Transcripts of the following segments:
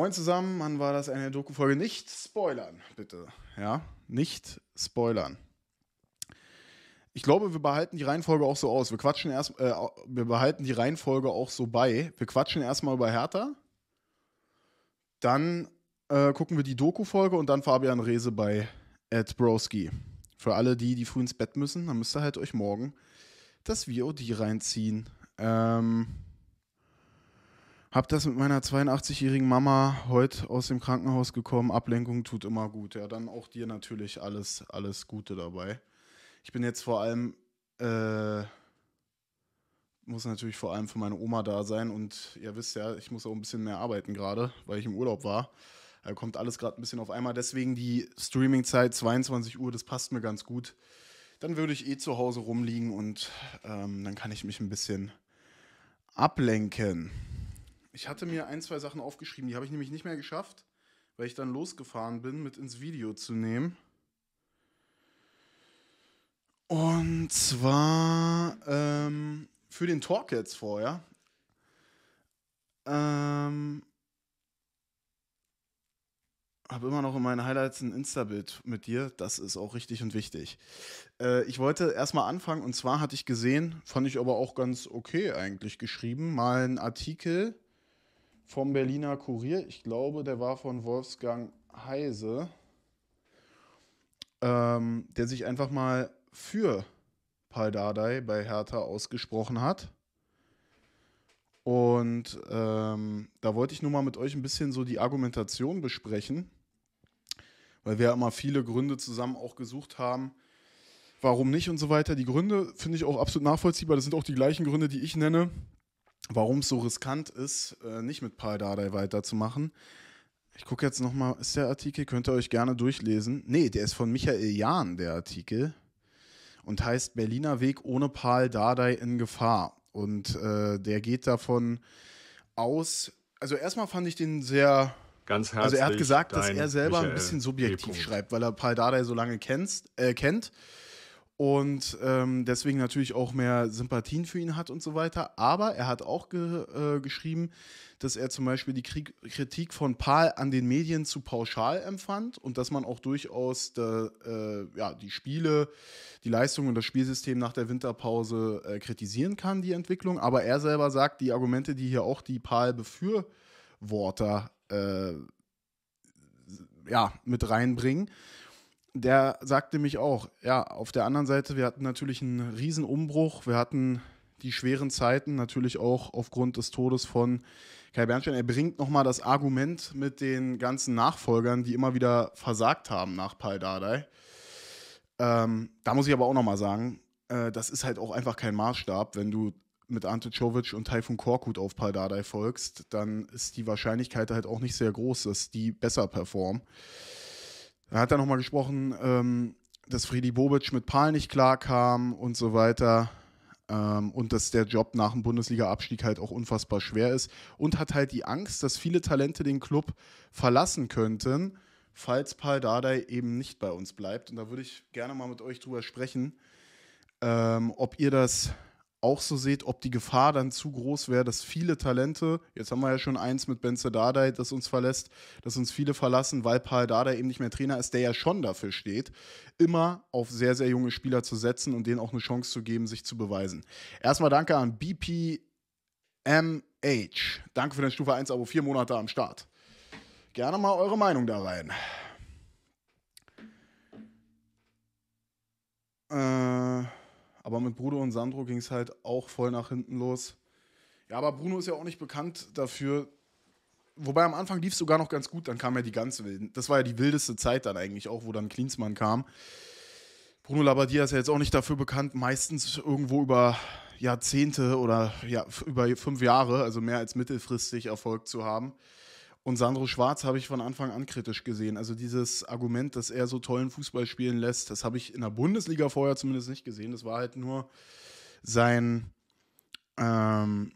Moin zusammen, man war das eine Doku-Folge. Nicht spoilern, bitte. Ja, nicht spoilern. Ich glaube, wir behalten die Reihenfolge auch so aus. Wir quatschen erst, äh, wir behalten die Reihenfolge auch so bei. Wir quatschen erstmal über Hertha. Dann äh, gucken wir die Doku-Folge und dann Fabian Rehse bei Ed Broski. Für alle die, die früh ins Bett müssen, dann müsst ihr halt euch morgen das VOD reinziehen. Ähm, hab das mit meiner 82-jährigen Mama heute aus dem Krankenhaus gekommen. Ablenkung tut immer gut. Ja, dann auch dir natürlich alles, alles Gute dabei. Ich bin jetzt vor allem, äh, muss natürlich vor allem für meine Oma da sein. Und ihr wisst ja, ich muss auch ein bisschen mehr arbeiten gerade, weil ich im Urlaub war. Da kommt alles gerade ein bisschen auf einmal. Deswegen die Streaming-Zeit, 22 Uhr, das passt mir ganz gut. Dann würde ich eh zu Hause rumliegen und ähm, dann kann ich mich ein bisschen ablenken. Ich hatte mir ein, zwei Sachen aufgeschrieben, die habe ich nämlich nicht mehr geschafft, weil ich dann losgefahren bin, mit ins Video zu nehmen. Und zwar ähm, für den Talk jetzt vorher. Ähm, habe immer noch in meinen Highlights ein Insta-Bild mit dir. Das ist auch richtig und wichtig. Äh, ich wollte erstmal anfangen und zwar hatte ich gesehen, fand ich aber auch ganz okay eigentlich geschrieben, mal einen Artikel vom Berliner Kurier. Ich glaube, der war von Wolfgang Heise, ähm, der sich einfach mal für Paul bei Hertha ausgesprochen hat. Und ähm, da wollte ich nur mal mit euch ein bisschen so die Argumentation besprechen, weil wir ja immer viele Gründe zusammen auch gesucht haben, warum nicht und so weiter. Die Gründe finde ich auch absolut nachvollziehbar. Das sind auch die gleichen Gründe, die ich nenne, warum es so riskant ist, äh, nicht mit Paul Dardai weiterzumachen. Ich gucke jetzt nochmal, ist der Artikel, könnt ihr euch gerne durchlesen. Nee, der ist von Michael Jahn, der Artikel. Und heißt Berliner Weg ohne Paul Dardai in Gefahr. Und äh, der geht davon aus, also erstmal fand ich den sehr Ganz herzlich. Also er hat gesagt, dass er selber Michael ein bisschen subjektiv schreibt, weil er Paul Dardai so lange kennst, äh, kennt und ähm, deswegen natürlich auch mehr Sympathien für ihn hat und so weiter. Aber er hat auch ge äh, geschrieben, dass er zum Beispiel die Krieg Kritik von Paul an den Medien zu pauschal empfand und dass man auch durchaus de, äh, ja, die Spiele, die Leistungen und das Spielsystem nach der Winterpause äh, kritisieren kann, die Entwicklung. Aber er selber sagt, die Argumente, die hier auch die Paul Befürworter äh, ja, mit reinbringen der sagte mich auch, ja, auf der anderen Seite, wir hatten natürlich einen riesen Umbruch, wir hatten die schweren Zeiten natürlich auch aufgrund des Todes von Kai Bernstein. Er bringt nochmal das Argument mit den ganzen Nachfolgern, die immer wieder versagt haben nach Pal Dardai. Ähm, da muss ich aber auch nochmal sagen, äh, das ist halt auch einfach kein Maßstab. Wenn du mit Ante Czovic und Taifun Korkut auf Pal Dardai folgst, dann ist die Wahrscheinlichkeit halt auch nicht sehr groß, dass die besser performen. Er hat er nochmal gesprochen, ähm, dass Friedi Bobic mit Pahl nicht klarkam und so weiter. Ähm, und dass der Job nach dem Bundesliga-Abstieg halt auch unfassbar schwer ist. Und hat halt die Angst, dass viele Talente den Club verlassen könnten, falls Paul Dardai eben nicht bei uns bleibt. Und da würde ich gerne mal mit euch drüber sprechen, ähm, ob ihr das auch so seht, ob die Gefahr dann zu groß wäre, dass viele Talente, jetzt haben wir ja schon eins mit Benze Dardai, das uns verlässt, dass uns viele verlassen, weil Paul Dardai eben nicht mehr Trainer ist, der ja schon dafür steht, immer auf sehr, sehr junge Spieler zu setzen und denen auch eine Chance zu geben, sich zu beweisen. Erstmal danke an BPMH. Danke für dein Stufe 1 Abo, vier Monate am Start. Gerne mal eure Meinung da rein. aber mit Bruno und Sandro ging es halt auch voll nach hinten los. Ja, aber Bruno ist ja auch nicht bekannt dafür. Wobei am Anfang lief es sogar noch ganz gut, dann kam ja die ganze wilden. Das war ja die wildeste Zeit dann eigentlich auch, wo dann Klinsmann kam. Bruno Labbadia ist ja jetzt auch nicht dafür bekannt, meistens irgendwo über Jahrzehnte oder ja, über fünf Jahre, also mehr als mittelfristig Erfolg zu haben. Und Sandro Schwarz habe ich von Anfang an kritisch gesehen. Also dieses Argument, dass er so tollen Fußball spielen lässt, das habe ich in der Bundesliga vorher zumindest nicht gesehen. Das war halt nur sein, ähm,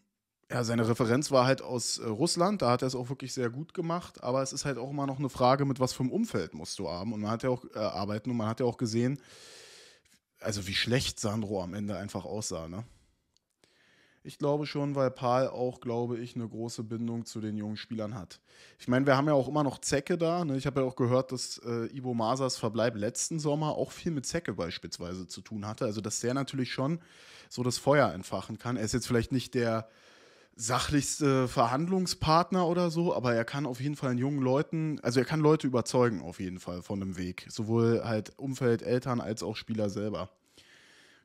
ja, seine Referenz war halt aus äh, Russland. Da hat er es auch wirklich sehr gut gemacht. Aber es ist halt auch immer noch eine Frage, mit was für einem Umfeld musst du haben. Und man hat ja auch äh, arbeiten und man hat ja auch gesehen, also wie schlecht Sandro am Ende einfach aussah, ne? Ich glaube schon, weil Paul auch, glaube ich, eine große Bindung zu den jungen Spielern hat. Ich meine, wir haben ja auch immer noch Zecke da. Ne? Ich habe ja auch gehört, dass äh, Ivo Masas Verbleib letzten Sommer auch viel mit Zecke beispielsweise zu tun hatte. Also, dass der natürlich schon so das Feuer entfachen kann. Er ist jetzt vielleicht nicht der sachlichste Verhandlungspartner oder so, aber er kann auf jeden Fall jungen Leuten, also er kann Leute überzeugen auf jeden Fall von dem Weg. Sowohl halt Umfeld, Eltern als auch Spieler selber.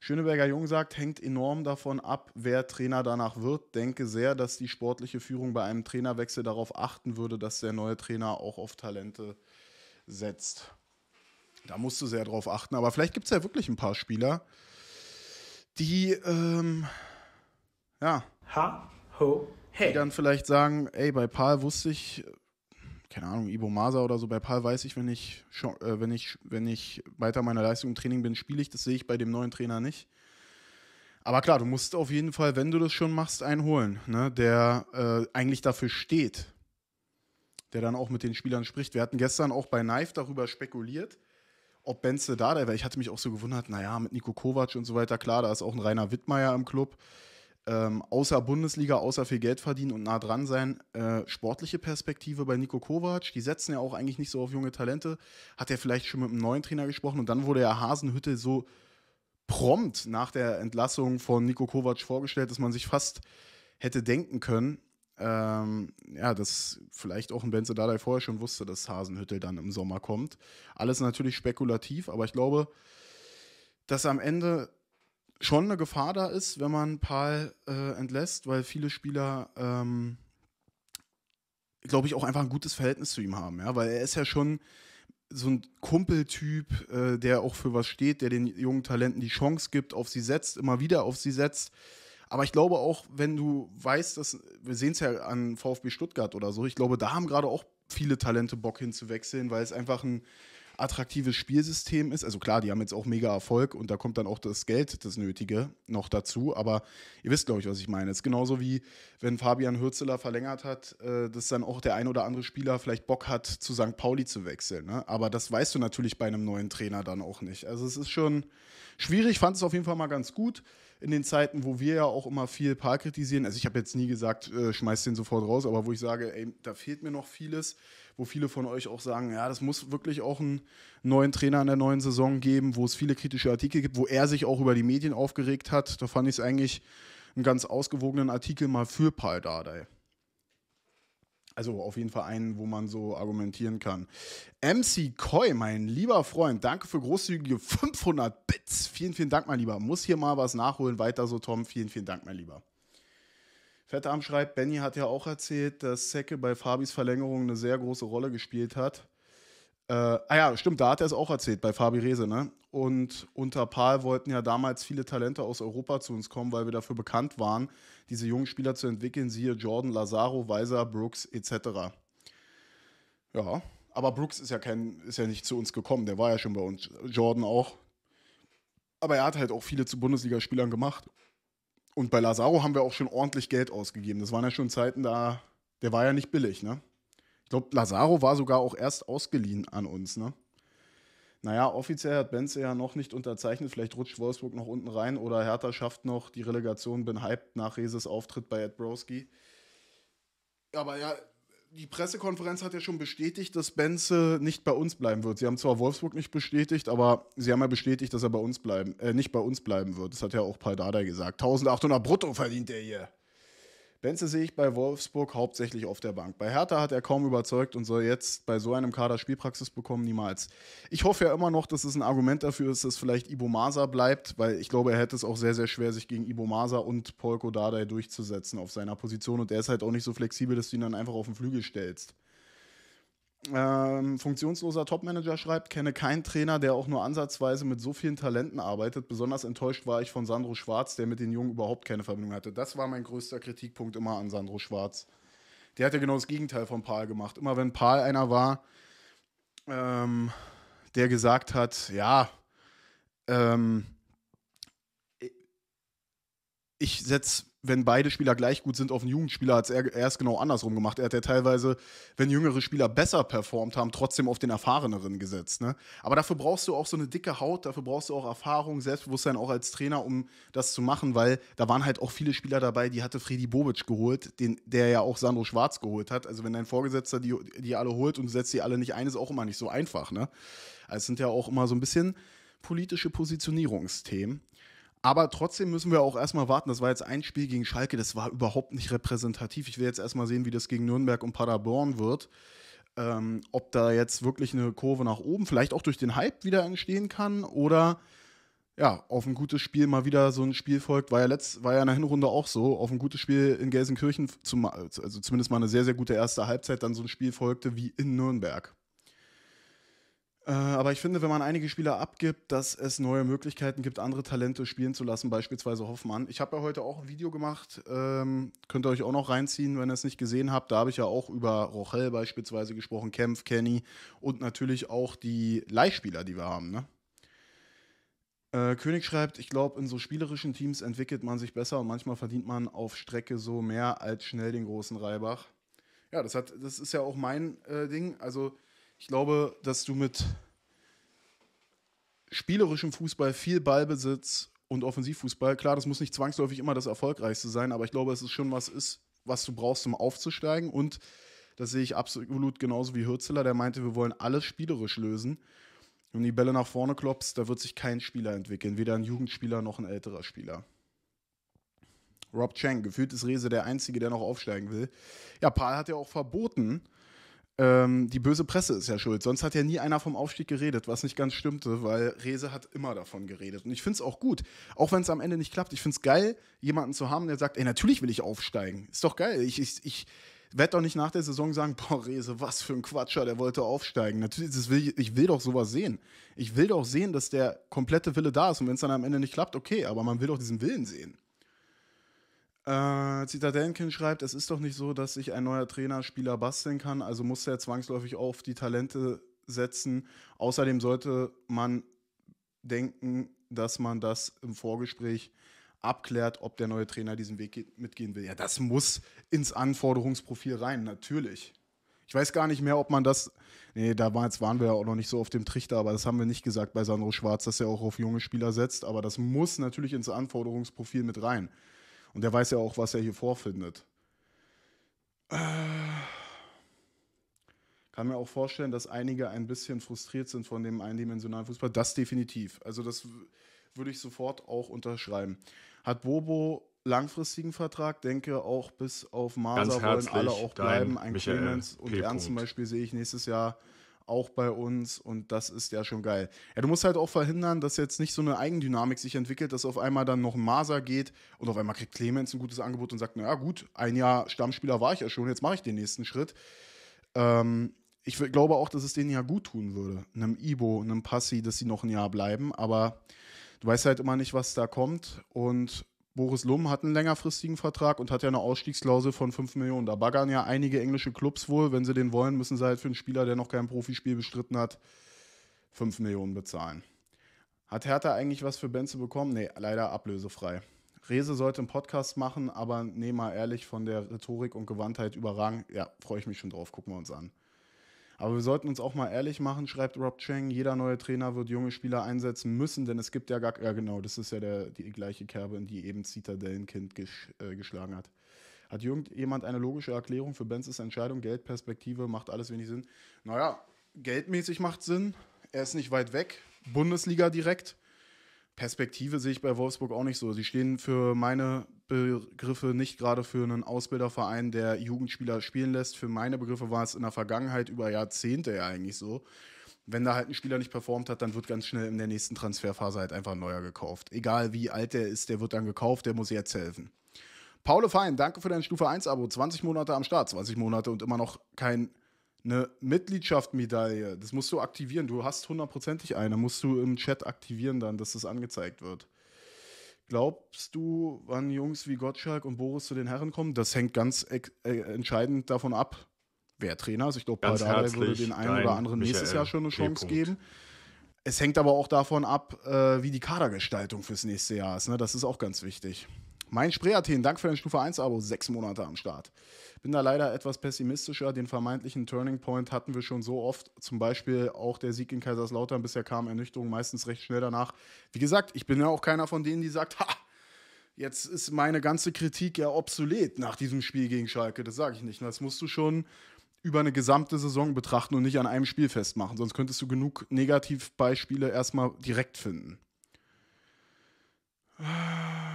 Schöneberger Jung sagt, hängt enorm davon ab, wer Trainer danach wird. Denke sehr, dass die sportliche Führung bei einem Trainerwechsel darauf achten würde, dass der neue Trainer auch auf Talente setzt. Da musst du sehr drauf achten. Aber vielleicht gibt es ja wirklich ein paar Spieler, die, ähm, ja. Ha, ho, hey. Die dann vielleicht sagen, ey, bei Paul wusste ich, keine Ahnung, Ibo Masa oder so bei Pal weiß ich, wenn ich, äh, wenn ich, wenn ich weiter meiner Leistung im Training bin, spiele ich. Das sehe ich bei dem neuen Trainer nicht. Aber klar, du musst auf jeden Fall, wenn du das schon machst, einen holen, ne, der äh, eigentlich dafür steht, der dann auch mit den Spielern spricht. Wir hatten gestern auch bei Knife darüber spekuliert, ob Benze da wäre. Ich hatte mich auch so gewundert, naja, mit Nico Kovac und so weiter, klar, da ist auch ein Rainer Wittmeier im Club ähm, außer Bundesliga, außer viel Geld verdienen und nah dran sein, äh, sportliche Perspektive bei Nico Kovac. Die setzen ja auch eigentlich nicht so auf junge Talente. Hat er vielleicht schon mit einem neuen Trainer gesprochen und dann wurde ja Hasenhütte so prompt nach der Entlassung von Nico Kovac vorgestellt, dass man sich fast hätte denken können, ähm, ja, dass vielleicht auch ein Benze Dardai vorher schon wusste, dass Hasenhüttel dann im Sommer kommt. Alles natürlich spekulativ, aber ich glaube, dass am Ende schon eine Gefahr da ist, wenn man Paul äh, entlässt, weil viele Spieler, ähm, glaube ich, auch einfach ein gutes Verhältnis zu ihm haben. Ja? Weil er ist ja schon so ein Kumpeltyp, äh, der auch für was steht, der den jungen Talenten die Chance gibt, auf sie setzt, immer wieder auf sie setzt. Aber ich glaube auch, wenn du weißt, dass wir sehen es ja an VfB Stuttgart oder so, ich glaube, da haben gerade auch viele Talente Bock hinzuwechseln, weil es einfach ein attraktives Spielsystem ist. Also klar, die haben jetzt auch mega Erfolg und da kommt dann auch das Geld, das Nötige, noch dazu. Aber ihr wisst, glaube ich, was ich meine. Es ist genauso wie, wenn Fabian Hürzeler verlängert hat, äh, dass dann auch der ein oder andere Spieler vielleicht Bock hat, zu St. Pauli zu wechseln. Ne? Aber das weißt du natürlich bei einem neuen Trainer dann auch nicht. Also es ist schon schwierig. fand es auf jeden Fall mal ganz gut in den Zeiten, wo wir ja auch immer viel Paar kritisieren. Also ich habe jetzt nie gesagt, äh, schmeiß den sofort raus, aber wo ich sage, ey, da fehlt mir noch vieles wo viele von euch auch sagen, ja, das muss wirklich auch einen neuen Trainer in der neuen Saison geben, wo es viele kritische Artikel gibt, wo er sich auch über die Medien aufgeregt hat. Da fand ich es eigentlich einen ganz ausgewogenen Artikel mal für Paul Dardai. Also auf jeden Fall einen, wo man so argumentieren kann. MC Coy, mein lieber Freund, danke für großzügige 500 Bits. Vielen, vielen Dank, mein Lieber. Muss hier mal was nachholen. Weiter so, Tom. Vielen, vielen Dank, mein Lieber. Fettarm schreibt, Benny hat ja auch erzählt, dass Secke bei Fabis Verlängerung eine sehr große Rolle gespielt hat. Äh, ah ja, stimmt, da hat er es auch erzählt, bei Fabi Rehse, ne? Und unter Paul wollten ja damals viele Talente aus Europa zu uns kommen, weil wir dafür bekannt waren, diese jungen Spieler zu entwickeln, siehe Jordan, Lazaro, Weiser, Brooks etc. Ja, aber Brooks ist ja, kein, ist ja nicht zu uns gekommen, der war ja schon bei uns, Jordan auch. Aber er hat halt auch viele zu Bundesligaspielern gemacht. Und bei Lazaro haben wir auch schon ordentlich Geld ausgegeben. Das waren ja schon Zeiten, da, der war ja nicht billig, ne? Ich glaube, Lazaro war sogar auch erst ausgeliehen an uns, ne? Naja, offiziell hat Benze ja noch nicht unterzeichnet. Vielleicht rutscht Wolfsburg noch unten rein oder Hertha schafft noch die Relegation. Bin hyped nach Reses Auftritt bei Ed Browski. Aber ja, die Pressekonferenz hat ja schon bestätigt, dass Benze nicht bei uns bleiben wird. Sie haben zwar Wolfsburg nicht bestätigt, aber sie haben ja bestätigt, dass er bei uns bleiben, äh, nicht bei uns bleiben wird. Das hat ja auch Paldada gesagt. 1800 brutto verdient er hier. Benze sehe ich bei Wolfsburg hauptsächlich auf der Bank. Bei Hertha hat er kaum überzeugt und soll jetzt bei so einem Kader Spielpraxis bekommen, niemals. Ich hoffe ja immer noch, dass es ein Argument dafür ist, dass vielleicht Ibo Masa bleibt, weil ich glaube, er hätte es auch sehr, sehr schwer, sich gegen Ibo Masa und Polko Dardai durchzusetzen auf seiner Position und er ist halt auch nicht so flexibel, dass du ihn dann einfach auf den Flügel stellst. Ähm, funktionsloser Topmanager schreibt, kenne keinen Trainer, der auch nur ansatzweise mit so vielen Talenten arbeitet. Besonders enttäuscht war ich von Sandro Schwarz, der mit den Jungen überhaupt keine Verbindung hatte. Das war mein größter Kritikpunkt immer an Sandro Schwarz. Der hat ja genau das Gegenteil von Paul gemacht. Immer wenn Paul einer war, ähm, der gesagt hat, ja, ähm, ich setze wenn beide Spieler gleich gut sind auf einen Jugendspieler, hat er erst genau andersrum gemacht. Er hat ja teilweise, wenn jüngere Spieler besser performt haben, trotzdem auf den Erfahreneren gesetzt. Ne? Aber dafür brauchst du auch so eine dicke Haut, dafür brauchst du auch Erfahrung, Selbstbewusstsein auch als Trainer, um das zu machen, weil da waren halt auch viele Spieler dabei, die hatte Freddy Bobic geholt, den, der ja auch Sandro Schwarz geholt hat. Also wenn dein Vorgesetzter die, die alle holt und du setzt die alle nicht ein, ist auch immer nicht so einfach. Ne? Also es sind ja auch immer so ein bisschen politische Positionierungsthemen. Aber trotzdem müssen wir auch erstmal warten. Das war jetzt ein Spiel gegen Schalke, das war überhaupt nicht repräsentativ. Ich will jetzt erstmal sehen, wie das gegen Nürnberg und Paderborn wird. Ähm, ob da jetzt wirklich eine Kurve nach oben, vielleicht auch durch den Hype wieder entstehen kann oder ja, auf ein gutes Spiel mal wieder so ein Spiel folgt. War ja, letzt, war ja in der Hinrunde auch so. Auf ein gutes Spiel in Gelsenkirchen, zum, also zumindest mal eine sehr, sehr gute erste Halbzeit, dann so ein Spiel folgte wie in Nürnberg. Äh, aber ich finde, wenn man einige Spieler abgibt, dass es neue Möglichkeiten gibt, andere Talente spielen zu lassen, beispielsweise Hoffmann. Ich habe ja heute auch ein Video gemacht, ähm, könnt ihr euch auch noch reinziehen, wenn ihr es nicht gesehen habt. Da habe ich ja auch über Rochel beispielsweise gesprochen, Kempf, Kenny und natürlich auch die Leihspieler, die wir haben. Ne? Äh, König schreibt, ich glaube, in so spielerischen Teams entwickelt man sich besser und manchmal verdient man auf Strecke so mehr als schnell den großen Reibach. Ja, das, hat, das ist ja auch mein äh, Ding. Also ich glaube, dass du mit spielerischem Fußball viel Ballbesitz und Offensivfußball, klar, das muss nicht zwangsläufig immer das Erfolgreichste sein, aber ich glaube, es ist schon was ist, was du brauchst, um aufzusteigen. Und das sehe ich absolut genauso wie Hürzeler, der meinte, wir wollen alles spielerisch lösen. Wenn die Bälle nach vorne klopfst, da wird sich kein Spieler entwickeln, weder ein Jugendspieler noch ein älterer Spieler. Rob Chang, gefühlt ist Rese der Einzige, der noch aufsteigen will. Ja, Paul hat ja auch verboten, ähm, die böse Presse ist ja schuld. Sonst hat ja nie einer vom Aufstieg geredet, was nicht ganz stimmte, weil Rese hat immer davon geredet. Und ich finde es auch gut, auch wenn es am Ende nicht klappt. Ich finde es geil, jemanden zu haben, der sagt, ey, natürlich will ich aufsteigen. Ist doch geil. Ich, ich, ich werde doch nicht nach der Saison sagen, boah, Rese, was für ein Quatscher, der wollte aufsteigen. Natürlich, das will ich, ich will doch sowas sehen. Ich will doch sehen, dass der komplette Wille da ist. Und wenn es dann am Ende nicht klappt, okay, aber man will doch diesen Willen sehen. Äh, Zitadellenkind schreibt, es ist doch nicht so, dass sich ein neuer Trainer Spieler basteln kann, also muss er zwangsläufig auf die Talente setzen. Außerdem sollte man denken, dass man das im Vorgespräch abklärt, ob der neue Trainer diesen Weg mitgehen will. Ja, das muss ins Anforderungsprofil rein, natürlich. Ich weiß gar nicht mehr, ob man das. Nee, da war, jetzt waren wir ja auch noch nicht so auf dem Trichter, aber das haben wir nicht gesagt bei Sandro Schwarz, dass er auch auf junge Spieler setzt. Aber das muss natürlich ins Anforderungsprofil mit rein. Und der weiß ja auch, was er hier vorfindet. Äh, kann mir auch vorstellen, dass einige ein bisschen frustriert sind von dem eindimensionalen Fußball. Das definitiv. Also das würde ich sofort auch unterschreiben. Hat Bobo langfristigen Vertrag, denke auch bis auf Maser wollen alle auch bleiben. Ein Clemens und Ernst zum Beispiel sehe ich nächstes Jahr auch bei uns und das ist ja schon geil. Ja, du musst halt auch verhindern, dass jetzt nicht so eine Eigendynamik sich entwickelt, dass auf einmal dann noch ein Maser geht und auf einmal kriegt Clemens ein gutes Angebot und sagt, naja gut, ein Jahr Stammspieler war ich ja schon, jetzt mache ich den nächsten Schritt. Ähm, ich glaube auch, dass es denen ja gut tun würde, einem Ibo, einem Passi, dass sie noch ein Jahr bleiben, aber du weißt halt immer nicht, was da kommt und Boris Lum hat einen längerfristigen Vertrag und hat ja eine Ausstiegsklausel von 5 Millionen. Da baggern ja einige englische Clubs wohl. Wenn sie den wollen, müssen sie halt für einen Spieler, der noch kein Profispiel bestritten hat, 5 Millionen bezahlen. Hat Hertha eigentlich was für Benze bekommen? Nee, leider ablösefrei. Rese sollte einen Podcast machen, aber nee, mal ehrlich, von der Rhetorik und Gewandtheit überragend. Ja, freue ich mich schon drauf, gucken wir uns an. Aber wir sollten uns auch mal ehrlich machen, schreibt Rob Chang, jeder neue Trainer wird junge Spieler einsetzen müssen, denn es gibt ja gar, ja genau, das ist ja der, die gleiche Kerbe, in die eben Zitadellenkind gesch, äh, geschlagen hat. Hat irgendjemand eine logische Erklärung für Benzes Entscheidung? Geldperspektive macht alles wenig Sinn. Naja, geldmäßig macht Sinn. Er ist nicht weit weg. Bundesliga direkt. Perspektive sehe ich bei Wolfsburg auch nicht so. Sie stehen für meine Begriffe nicht gerade für einen Ausbilderverein, der Jugendspieler spielen lässt. Für meine Begriffe war es in der Vergangenheit über Jahrzehnte ja eigentlich so. Wenn da halt ein Spieler nicht performt hat, dann wird ganz schnell in der nächsten Transferphase halt einfach ein neuer gekauft. Egal wie alt der ist, der wird dann gekauft, der muss jetzt helfen. Paul Fein, danke für dein Stufe 1-Abo. 20 Monate am Start, 20 Monate und immer noch keine Mitgliedschaft-Medaille. Das musst du aktivieren. Du hast hundertprozentig eine. Musst du im Chat aktivieren dann, dass das angezeigt wird. Glaubst du, wann Jungs wie Gottschalk und Boris zu den Herren kommen? Das hängt ganz äh, entscheidend davon ab, wer Trainer ist. Ich glaube, bei Dardai würde den einen oder anderen Michael nächstes Jahr schon eine Chance geben. Es hängt aber auch davon ab, äh, wie die Kadergestaltung fürs nächste Jahr ist. Ne? Das ist auch ganz wichtig. Mein Spreeathen, dank für dein Stufe 1-Abo, sechs Monate am Start. Bin da leider etwas pessimistischer. Den vermeintlichen Turning Point hatten wir schon so oft. Zum Beispiel auch der Sieg in Kaiserslautern. Bisher kam Ernüchterung meistens recht schnell danach. Wie gesagt, ich bin ja auch keiner von denen, die sagt, ha, jetzt ist meine ganze Kritik ja obsolet nach diesem Spiel gegen Schalke. Das sage ich nicht. Das musst du schon über eine gesamte Saison betrachten und nicht an einem Spiel festmachen. Sonst könntest du genug Negativbeispiele erstmal direkt finden. Ah.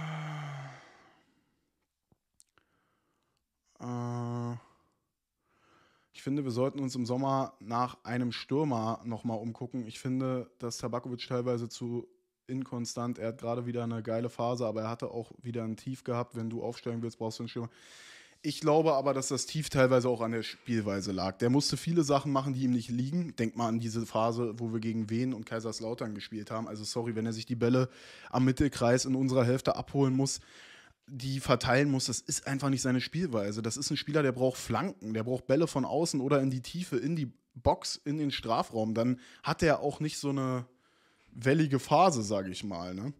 finde, wir sollten uns im Sommer nach einem Stürmer nochmal umgucken. Ich finde, dass Tabakovic teilweise zu inkonstant, er hat gerade wieder eine geile Phase, aber er hatte auch wieder ein Tief gehabt. Wenn du aufstellen willst, brauchst du einen Stürmer. Ich glaube aber, dass das Tief teilweise auch an der Spielweise lag. Der musste viele Sachen machen, die ihm nicht liegen. Denk mal an diese Phase, wo wir gegen Wien und Kaiserslautern gespielt haben. Also sorry, wenn er sich die Bälle am Mittelkreis in unserer Hälfte abholen muss, die verteilen muss, das ist einfach nicht seine Spielweise. Das ist ein Spieler, der braucht Flanken, der braucht Bälle von außen oder in die Tiefe, in die Box, in den Strafraum. Dann hat er auch nicht so eine wellige Phase, sage ich mal. Ne?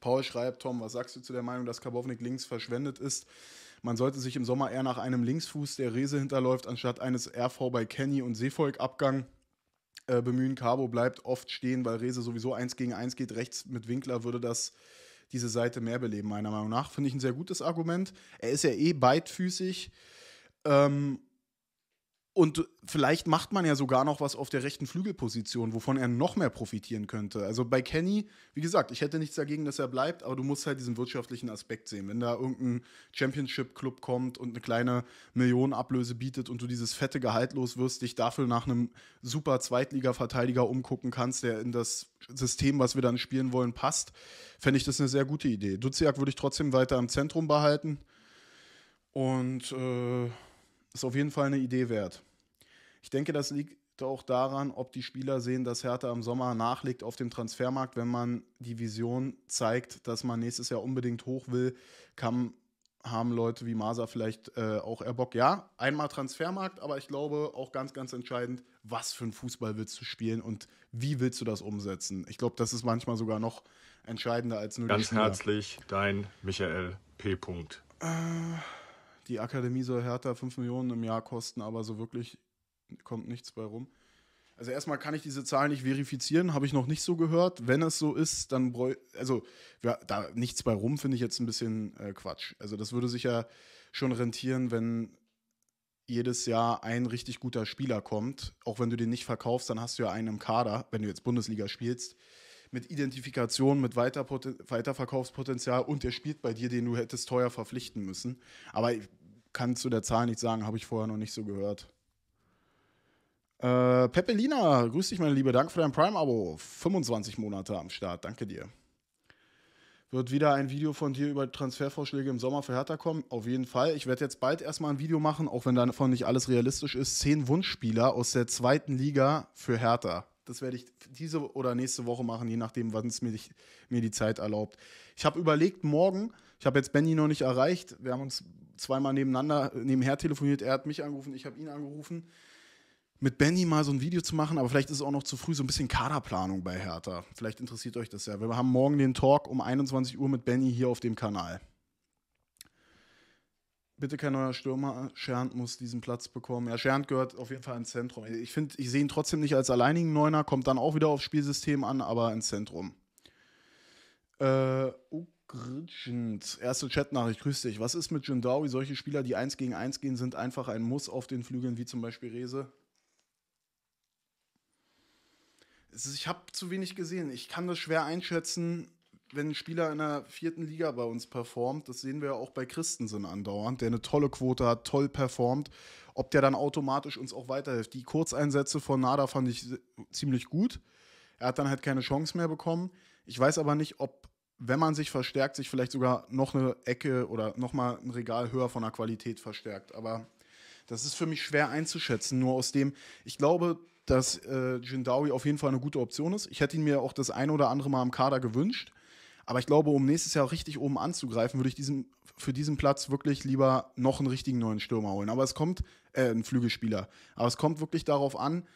Paul schreibt, Tom, was sagst du zu der Meinung, dass Karbovnik links verschwendet ist? Man sollte sich im Sommer eher nach einem Linksfuß, der Rese hinterläuft, anstatt eines RV bei Kenny und Seevolk-Abgang äh, bemühen. Cabo bleibt oft stehen, weil Rese sowieso eins gegen eins geht. Rechts mit Winkler würde das diese Seite mehr beleben, meiner Meinung nach. Finde ich ein sehr gutes Argument. Er ist ja eh beidfüßig. Ähm, und vielleicht macht man ja sogar noch was auf der rechten Flügelposition, wovon er noch mehr profitieren könnte. Also bei Kenny, wie gesagt, ich hätte nichts dagegen, dass er bleibt, aber du musst halt diesen wirtschaftlichen Aspekt sehen. Wenn da irgendein Championship-Club kommt und eine kleine Millionenablöse bietet und du dieses fette Gehalt los wirst, dich dafür nach einem super Zweitliga-Verteidiger umgucken kannst, der in das System, was wir dann spielen wollen, passt, fände ich das eine sehr gute Idee. Duziak würde ich trotzdem weiter im Zentrum behalten und. Äh ist auf jeden Fall eine Idee wert. Ich denke, das liegt auch daran, ob die Spieler sehen, dass Hertha im Sommer nachlegt auf dem Transfermarkt. Wenn man die Vision zeigt, dass man nächstes Jahr unbedingt hoch will, kann, haben Leute wie Masa vielleicht äh, auch eher Bock. Ja, einmal Transfermarkt, aber ich glaube auch ganz, ganz entscheidend, was für einen Fußball willst du spielen und wie willst du das umsetzen? Ich glaube, das ist manchmal sogar noch entscheidender als nur ganz die Spieler. Ganz herzlich, dein Michael P. Punkt. Äh die Akademie soll Hertha 5 Millionen im Jahr kosten, aber so wirklich kommt nichts bei rum. Also erstmal kann ich diese Zahlen nicht verifizieren, habe ich noch nicht so gehört. Wenn es so ist, dann bräu also ja, da nichts bei rum finde ich jetzt ein bisschen äh, Quatsch. Also das würde sich ja schon rentieren, wenn jedes Jahr ein richtig guter Spieler kommt. Auch wenn du den nicht verkaufst, dann hast du ja einen im Kader, wenn du jetzt Bundesliga spielst mit Identifikation, mit Weiterverkaufspotenzial und der spielt bei dir, den du hättest teuer verpflichten müssen. Aber ich kann zu der Zahl nicht sagen, habe ich vorher noch nicht so gehört. Äh, Peppelina, grüß dich, meine Liebe. Danke für dein Prime-Abo. 25 Monate am Start. Danke dir. Wird wieder ein Video von dir über Transfervorschläge im Sommer für Hertha kommen? Auf jeden Fall. Ich werde jetzt bald erstmal ein Video machen, auch wenn davon nicht alles realistisch ist. Zehn Wunschspieler aus der zweiten Liga für Hertha. Das werde ich diese oder nächste Woche machen, je nachdem, wann es mir, mir, die Zeit erlaubt. Ich habe überlegt, morgen, ich habe jetzt Benny noch nicht erreicht. Wir haben uns zweimal nebeneinander, nebenher telefoniert. Er hat mich angerufen, ich habe ihn angerufen. Mit Benny mal so ein Video zu machen, aber vielleicht ist es auch noch zu früh, so ein bisschen Kaderplanung bei Hertha. Vielleicht interessiert euch das ja. Wir haben morgen den Talk um 21 Uhr mit Benny hier auf dem Kanal bitte kein neuer Stürmer. Schernd muss diesen Platz bekommen. Ja, Schernd gehört auf jeden Fall ins Zentrum. Ich finde, ich sehe ihn trotzdem nicht als alleinigen Neuner, kommt dann auch wieder aufs Spielsystem an, aber ins Zentrum. Äh, Ugritschend. Erste Chatnachricht, grüß dich. Was ist mit Jindawi? Solche Spieler, die eins gegen eins gehen, sind einfach ein Muss auf den Flügeln, wie zum Beispiel Rese. Ich habe zu wenig gesehen. Ich kann das schwer einschätzen wenn ein Spieler in der vierten Liga bei uns performt, das sehen wir ja auch bei Christensen andauernd, der eine tolle Quote hat, toll performt, ob der dann automatisch uns auch weiterhilft. Die Kurzeinsätze von Nada fand ich ziemlich gut. Er hat dann halt keine Chance mehr bekommen. Ich weiß aber nicht, ob, wenn man sich verstärkt, sich vielleicht sogar noch eine Ecke oder nochmal ein Regal höher von der Qualität verstärkt. Aber das ist für mich schwer einzuschätzen. Nur aus dem, ich glaube, dass äh, Jindawi auf jeden Fall eine gute Option ist. Ich hätte ihn mir auch das ein oder andere Mal im Kader gewünscht. Aber ich glaube, um nächstes Jahr richtig oben anzugreifen, würde ich diesen, für diesen Platz wirklich lieber noch einen richtigen neuen Stürmer holen. Aber es kommt, äh, einen Flügelspieler. Aber es kommt wirklich darauf an,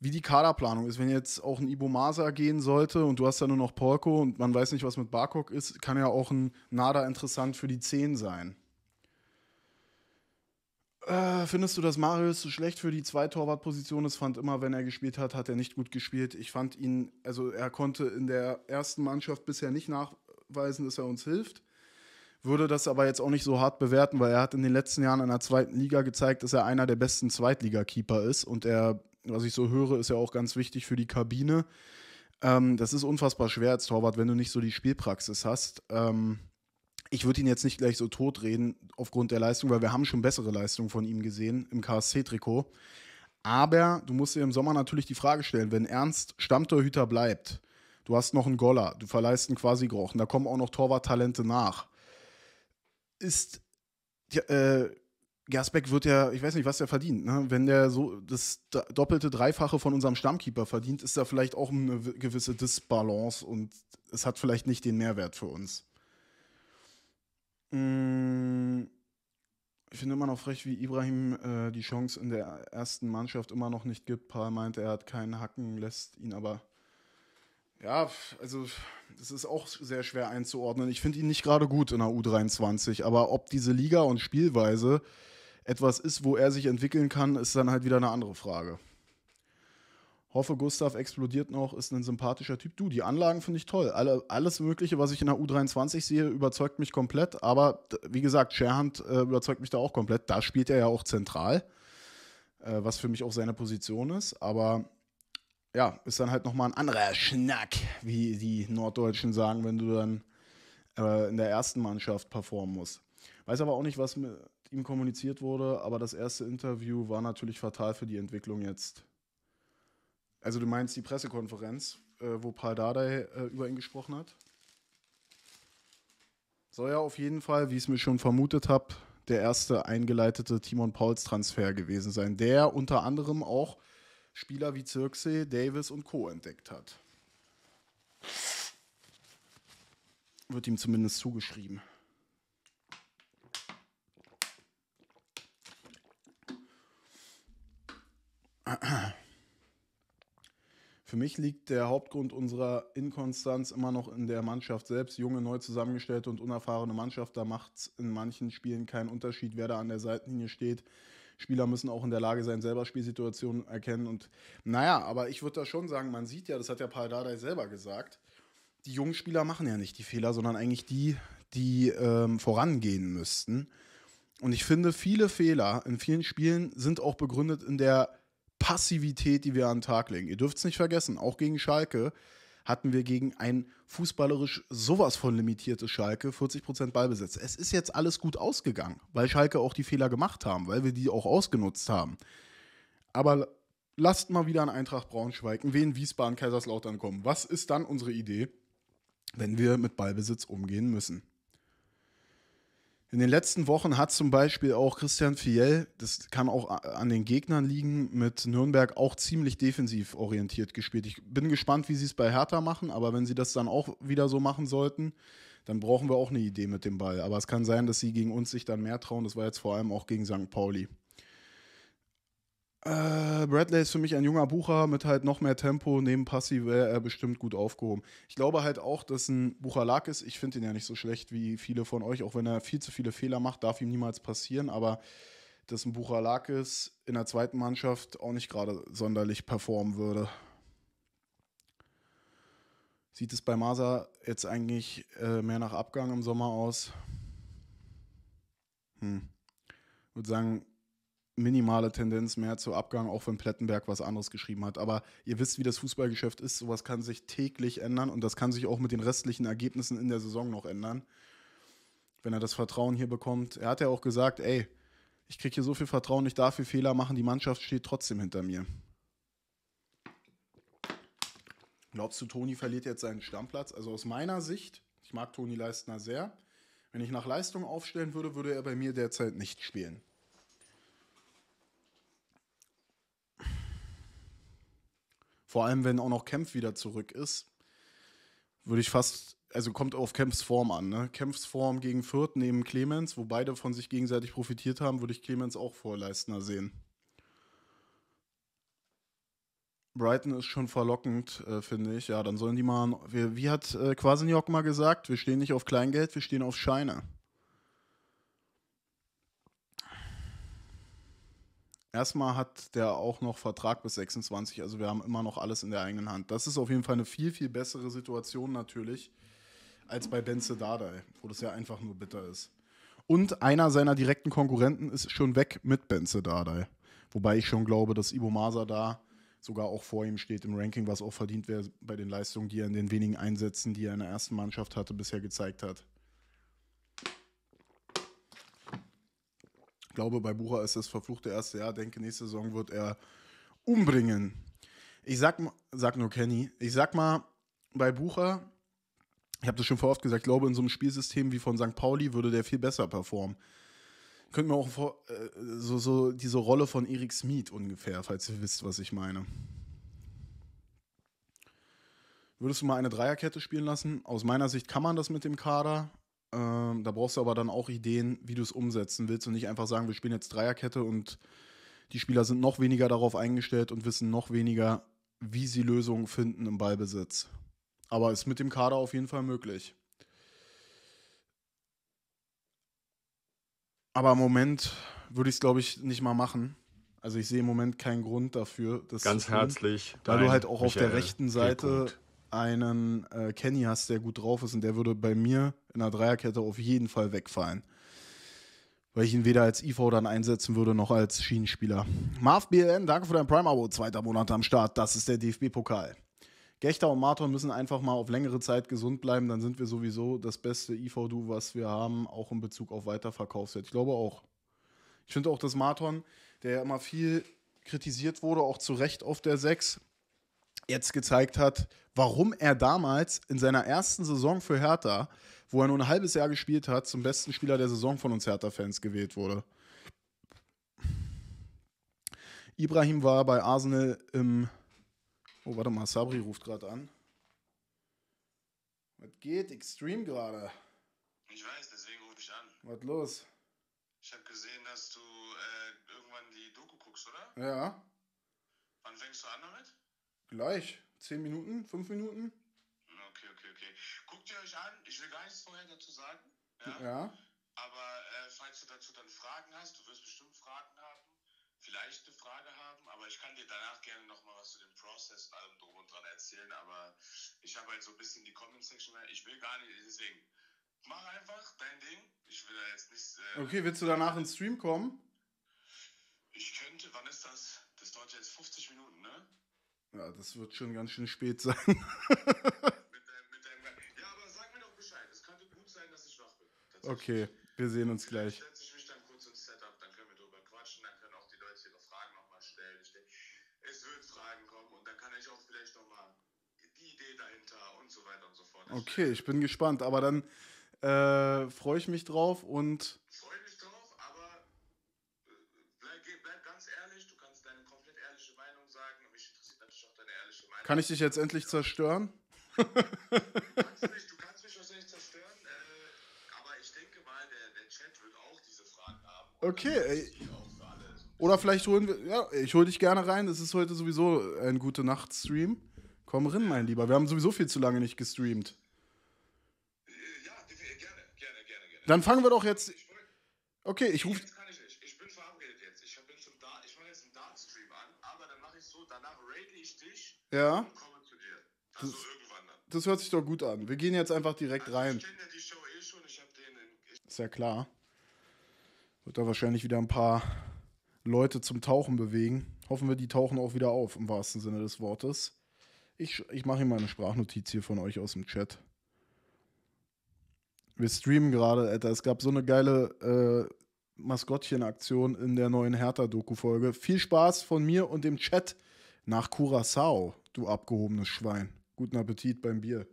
wie die Kaderplanung ist. Wenn jetzt auch ein Ibo Masa gehen sollte und du hast da nur noch Polko und man weiß nicht, was mit Barkok ist, kann ja auch ein Nada interessant für die 10 sein. Äh, findest du, dass Marius zu so schlecht für die Zwei-Torwart-Position ist? Fand immer, wenn er gespielt hat, hat er nicht gut gespielt. Ich fand ihn, also er konnte in der ersten Mannschaft bisher nicht nachweisen, dass er uns hilft. Würde das aber jetzt auch nicht so hart bewerten, weil er hat in den letzten Jahren in der zweiten Liga gezeigt, dass er einer der besten Zweitligakeeper ist. Und er, was ich so höre, ist ja auch ganz wichtig für die Kabine. Ähm, das ist unfassbar schwer als Torwart, wenn du nicht so die Spielpraxis hast. Ähm, ich würde ihn jetzt nicht gleich so totreden aufgrund der Leistung, weil wir haben schon bessere Leistungen von ihm gesehen im KSC-Trikot. Aber du musst dir im Sommer natürlich die Frage stellen, wenn Ernst Stammtorhüter bleibt, du hast noch einen Goller, du verleihst einen Quasi-Grochen, da kommen auch noch Torwarttalente nach. Ist äh, Gersbeck wird ja, ich weiß nicht, was er verdient. Ne? Wenn der so das doppelte, dreifache von unserem Stammkeeper verdient, ist da vielleicht auch eine gewisse Disbalance und es hat vielleicht nicht den Mehrwert für uns. Mm, ich finde immer noch frech, wie Ibrahim äh, die Chance in der ersten Mannschaft immer noch nicht gibt. Paul meinte, er hat keinen Hacken, lässt ihn aber. Ja, also das ist auch sehr schwer einzuordnen. Ich finde ihn nicht gerade gut in der U23, aber ob diese Liga und Spielweise etwas ist, wo er sich entwickeln kann, ist dann halt wieder eine andere Frage. Hoffe, Gustav explodiert noch, ist ein sympathischer Typ. Du, die Anlagen finde ich toll. Alle, alles Mögliche, was ich in der U23 sehe, überzeugt mich komplett. Aber wie gesagt, Sherhand äh, überzeugt mich da auch komplett. Da spielt er ja auch zentral, äh, was für mich auch seine Position ist. Aber ja, ist dann halt nochmal ein anderer Schnack, wie die Norddeutschen sagen, wenn du dann äh, in der ersten Mannschaft performen musst. Weiß aber auch nicht, was mit ihm kommuniziert wurde, aber das erste Interview war natürlich fatal für die Entwicklung jetzt also du meinst die Pressekonferenz, äh, wo Paul Dardai äh, über ihn gesprochen hat? Soll ja auf jeden Fall, wie ich es mir schon vermutet habe, der erste eingeleitete Timon Pauls Transfer gewesen sein, der unter anderem auch Spieler wie Zirksee, Davis und Co. entdeckt hat. Wird ihm zumindest zugeschrieben. Ahem. Für mich liegt der Hauptgrund unserer Inkonstanz immer noch in der Mannschaft selbst. Junge, neu zusammengestellte und unerfahrene Mannschaft, da macht es in manchen Spielen keinen Unterschied, wer da an der Seitenlinie steht. Spieler müssen auch in der Lage sein, selber Spielsituationen erkennen. Und naja, aber ich würde da schon sagen, man sieht ja, das hat ja Paul Paldadei selber gesagt, die jungen Spieler machen ja nicht die Fehler, sondern eigentlich die, die ähm, vorangehen müssten. Und ich finde, viele Fehler in vielen Spielen sind auch begründet in der Passivität, die wir an den Tag legen. Ihr dürft es nicht vergessen, auch gegen Schalke hatten wir gegen ein fußballerisch sowas von limitiertes Schalke 40% Ballbesitz. Es ist jetzt alles gut ausgegangen, weil Schalke auch die Fehler gemacht haben, weil wir die auch ausgenutzt haben. Aber lasst mal wieder an Eintracht Braunschweig, in Wien, Wiesbaden, Kaiserslautern kommen. Was ist dann unsere Idee, wenn wir mit Ballbesitz umgehen müssen? In den letzten Wochen hat zum Beispiel auch Christian Fiel, das kann auch an den Gegnern liegen, mit Nürnberg auch ziemlich defensiv orientiert gespielt. Ich bin gespannt, wie sie es bei Hertha machen, aber wenn sie das dann auch wieder so machen sollten, dann brauchen wir auch eine Idee mit dem Ball. Aber es kann sein, dass sie gegen uns sich dann mehr trauen. Das war jetzt vor allem auch gegen St. Pauli. Äh, Bradley ist für mich ein junger Bucher mit halt noch mehr Tempo. Neben Passi wäre er bestimmt gut aufgehoben. Ich glaube halt auch, dass ein Bucher Lack ist. Ich finde ihn ja nicht so schlecht wie viele von euch, auch wenn er viel zu viele Fehler macht, darf ihm niemals passieren. Aber dass ein Bucher Lack ist in der zweiten Mannschaft auch nicht gerade sonderlich performen würde. Sieht es bei Masa jetzt eigentlich äh, mehr nach Abgang im Sommer aus? Hm. Ich würde sagen, minimale Tendenz mehr zu Abgang, auch wenn Plettenberg was anderes geschrieben hat. Aber ihr wisst, wie das Fußballgeschäft ist. Sowas kann sich täglich ändern und das kann sich auch mit den restlichen Ergebnissen in der Saison noch ändern. Wenn er das Vertrauen hier bekommt. Er hat ja auch gesagt, ey, ich kriege hier so viel Vertrauen, ich darf hier Fehler machen, die Mannschaft steht trotzdem hinter mir. Glaubst du, Toni verliert jetzt seinen Stammplatz? Also aus meiner Sicht, ich mag Toni Leistner sehr. Wenn ich nach Leistung aufstellen würde, würde er bei mir derzeit nicht spielen. Vor allem, wenn auch noch Kempf wieder zurück ist, würde ich fast, also kommt auf Kempfs Form an. Ne? Kempfs Form gegen Fürth neben Clemens, wo beide von sich gegenseitig profitiert haben, würde ich Clemens auch vor Leistner sehen. Brighton ist schon verlockend, äh, finde ich. Ja, dann sollen die mal. Wie, wie hat äh, Quaseniok mal gesagt? Wir stehen nicht auf Kleingeld, wir stehen auf Scheine. Erstmal hat der auch noch Vertrag bis 26, also wir haben immer noch alles in der eigenen Hand. Das ist auf jeden Fall eine viel, viel bessere Situation natürlich als bei Benze Dardai, wo das ja einfach nur bitter ist. Und einer seiner direkten Konkurrenten ist schon weg mit Benze Dardai. Wobei ich schon glaube, dass Ibo Masa da sogar auch vor ihm steht im Ranking, was auch verdient wäre bei den Leistungen, die er in den wenigen Einsätzen, die er in der ersten Mannschaft hatte, bisher gezeigt hat. glaube, bei Bucher ist das verfluchte erste Jahr. Denke, nächste Saison wird er umbringen. Ich sag, sag nur Kenny, ich sag mal, bei Bucher, ich habe das schon vor oft gesagt, ich glaube, in so einem Spielsystem wie von St. Pauli würde der viel besser performen. Könnte man auch vor, äh, so, so diese Rolle von Erik Smith ungefähr, falls ihr wisst, was ich meine. Würdest du mal eine Dreierkette spielen lassen? Aus meiner Sicht kann man das mit dem Kader. Ähm, da brauchst du aber dann auch Ideen, wie du es umsetzen willst und nicht einfach sagen, wir spielen jetzt Dreierkette und die Spieler sind noch weniger darauf eingestellt und wissen noch weniger, wie sie Lösungen finden im Ballbesitz. Aber ist mit dem Kader auf jeden Fall möglich. Aber im Moment würde ich es, glaube ich, nicht mal machen. Also ich sehe im Moment keinen Grund dafür. Ganz herzlich. Da du halt auch Michael auf der rechten Seite einen äh, Kenny hast, der gut drauf ist und der würde bei mir in der Dreierkette auf jeden Fall wegfallen. Weil ich ihn weder als IV dann einsetzen würde, noch als Schienenspieler. Marv BLN, danke für dein Prime-Abo. Zweiter Monat am Start. Das ist der DFB-Pokal. Gechter und Marton müssen einfach mal auf längere Zeit gesund bleiben. Dann sind wir sowieso das beste IV-Du, was wir haben, auch in Bezug auf Weiterverkaufswert. Ich glaube auch. Ich finde auch, dass Marton, der ja immer viel kritisiert wurde, auch zu Recht auf der 6, jetzt gezeigt hat, warum er damals in seiner ersten Saison für Hertha, wo er nur ein halbes Jahr gespielt hat, zum besten Spieler der Saison von uns Hertha-Fans gewählt wurde. Ibrahim war bei Arsenal im. Oh, warte mal, Sabri ruft gerade an. Was geht? Extrem gerade. Ich weiß, deswegen rufe ich an. Was los? Ich habe gesehen, dass du äh, irgendwann die Doku guckst, oder? Ja. Gleich. Zehn Minuten, fünf Minuten. Okay, okay, okay. Guckt ihr euch an. Ich will gar nichts vorher dazu sagen. Ja. ja. Aber äh, falls du dazu dann Fragen hast, du wirst bestimmt Fragen haben, vielleicht eine Frage haben, aber ich kann dir danach gerne nochmal was zu dem Prozess und allem drum und dran erzählen, aber ich habe halt so ein bisschen die Comment-Section, ne? ich will gar nicht, deswegen mach einfach dein Ding, ich will da jetzt nicht... Äh, okay, willst du danach ins Stream kommen? Ich könnte, wann ist das? Das dauert jetzt 50 Minuten, ne? Ja, das wird schon ganz schön spät sein. mit deinem, mit deinem, ja, aber sag mir doch Bescheid. Es könnte gut sein, dass ich wach bin. Okay, wir sehen uns gleich. Vielleicht setze ich mich dann kurz ins Setup, dann können wir drüber quatschen, dann können auch die Leute ihre Fragen nochmal stellen. Denke, es wird Fragen kommen und dann kann ich auch vielleicht nochmal die Idee dahinter und so weiter und so fort. Okay, ich bin gespannt, aber dann äh, freue ich mich drauf und Kann ich dich jetzt endlich zerstören? du kannst mich, du kannst mich wahrscheinlich zerstören, äh, aber ich denke mal, der, der, Chat wird auch diese Fragen haben. Okay. ey. Oder vielleicht holen wir, ja, ich hole dich gerne rein. Das ist heute sowieso ein gute Nacht Stream. Komm rein, mein Lieber. Wir haben sowieso viel zu lange nicht gestreamt. Äh, ja, gerne, gerne, gerne. gerne. Dann fangen wir doch jetzt. Okay, ich rufe. Ja. Also das, das, hört sich doch gut an. Wir gehen jetzt einfach direkt also, rein. Ich kenne ja die Show eh schon. Ich hab den in, Ist ja klar. Wird da wahrscheinlich wieder ein paar Leute zum Tauchen bewegen. Hoffen wir, die tauchen auch wieder auf, im wahrsten Sinne des Wortes. Ich, ich mache hier mal eine Sprachnotiz hier von euch aus dem Chat. Wir streamen gerade, Alter. Es gab so eine geile äh, Maskottchenaktion in der neuen Hertha-Doku-Folge. Viel Spaß von mir und dem Chat nach Curacao du abgehobenes Schwein. Guten Appetit beim Bier.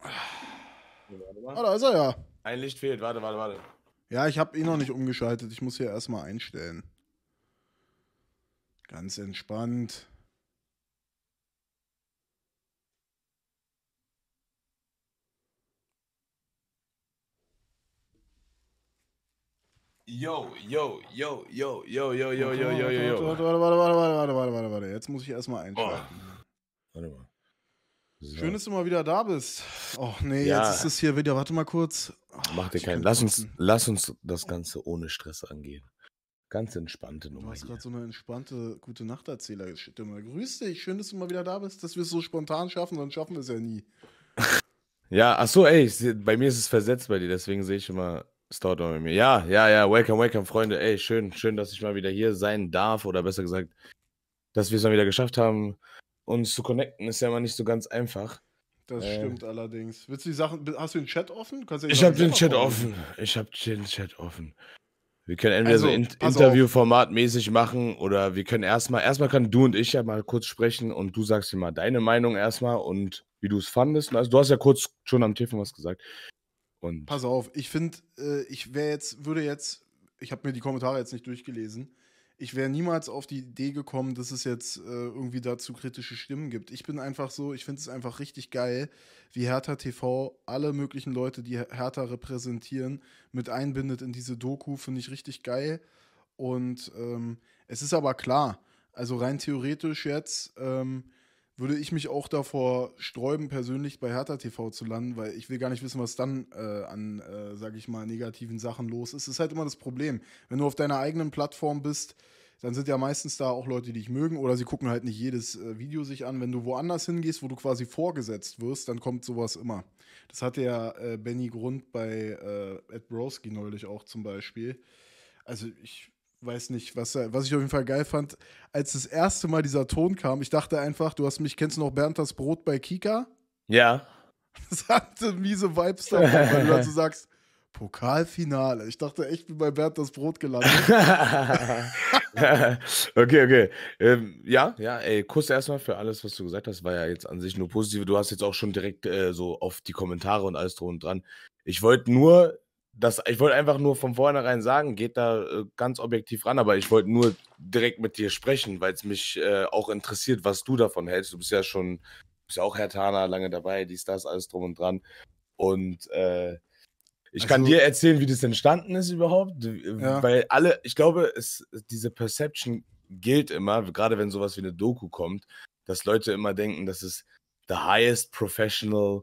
Ah, da ist er ja. Ein Licht fehlt, warte, warte, warte. Ja, ich habe eh ihn noch nicht umgeschaltet. Ich muss hier erstmal einstellen. Ganz entspannt. Yo, yo, yo, yo, yo, yo, yo, yo, yo, yo, yo. Warte, warte, warte, warte, warte, warte, warte, warte. Jetzt muss ich erstmal oh. einschalten. Oh. Warte mal. So. Schön, dass du mal wieder da bist. Och nee, ja. jetzt ist es hier wieder. Warte mal kurz. Oh, Mach dir keinen. Lass uns, lass uns das Ganze ohne Stress angehen. Ganz entspannte Nummer. Du hast gerade so eine entspannte gute Nachterzähler erzähler stimme Grüß dich, schön, dass du mal wieder da bist, dass wir es so spontan schaffen, sonst schaffen wir es ja nie. ja, ach so, ey, ich, bei mir ist es versetzt bei dir, deswegen sehe ich immer es dauert noch mit mir. Ja, ja, ja. Welcome, welcome, Freunde. Ey, schön, schön, dass ich mal wieder hier sein darf. Oder besser gesagt, dass wir es mal wieder geschafft haben, uns zu connecten. Ist ja immer nicht so ganz einfach. Das äh, stimmt allerdings. Willst du die Sachen. Hast du den Chat offen? Ja ich habe den Chat offen. Ich habe den Chat offen. Wir können entweder also, so in Interviewformat mäßig machen oder wir können erstmal, erstmal kann du und ich ja mal kurz sprechen und du sagst dir mal deine Meinung erstmal und wie du es fandest. Also du hast ja kurz schon am Telefon was gesagt. Und Pass auf, ich finde, äh, ich wäre jetzt, würde jetzt, ich habe mir die Kommentare jetzt nicht durchgelesen, ich wäre niemals auf die Idee gekommen, dass es jetzt äh, irgendwie dazu kritische Stimmen gibt. Ich bin einfach so, ich finde es einfach richtig geil, wie Hertha TV alle möglichen Leute, die Hertha repräsentieren, mit einbindet in diese Doku, finde ich richtig geil. Und ähm, es ist aber klar, also rein theoretisch jetzt, ähm, würde ich mich auch davor sträuben, persönlich bei Hertha TV zu landen, weil ich will gar nicht wissen, was dann äh, an, äh, sage ich mal, negativen Sachen los ist. Das ist halt immer das Problem. Wenn du auf deiner eigenen Plattform bist, dann sind ja meistens da auch Leute, die dich mögen oder sie gucken halt nicht jedes äh, Video sich an. Wenn du woanders hingehst, wo du quasi vorgesetzt wirst, dann kommt sowas immer. Das hatte ja äh, Benny Grund bei äh, Ed Broski neulich auch zum Beispiel. Also ich weiß nicht, was, was ich auf jeden Fall geil fand, als das erste Mal dieser Ton kam, ich dachte einfach, du hast mich, kennst du noch Bernd das Brot bei Kika? Ja. Das hatte miese Vibes da, weil du dazu sagst, Pokalfinale. Ich dachte echt, bin bei Bernd das Brot gelandet. okay, okay. Ähm, ja, ja, ey, Kuss erstmal für alles, was du gesagt hast. War ja jetzt an sich nur positiv. Du hast jetzt auch schon direkt äh, so auf die Kommentare und alles drum und dran. Ich wollte nur das, ich wollte einfach nur von vornherein sagen, geht da äh, ganz objektiv ran, aber ich wollte nur direkt mit dir sprechen, weil es mich äh, auch interessiert, was du davon hältst. Du bist ja schon, bist ja auch Herr Tana lange dabei, dies, das, alles drum und dran. Und äh, ich also, kann dir erzählen, wie das entstanden ist überhaupt, äh, ja. weil alle, ich glaube, es, diese Perception gilt immer, gerade wenn sowas wie eine Doku kommt, dass Leute immer denken, das ist the highest professional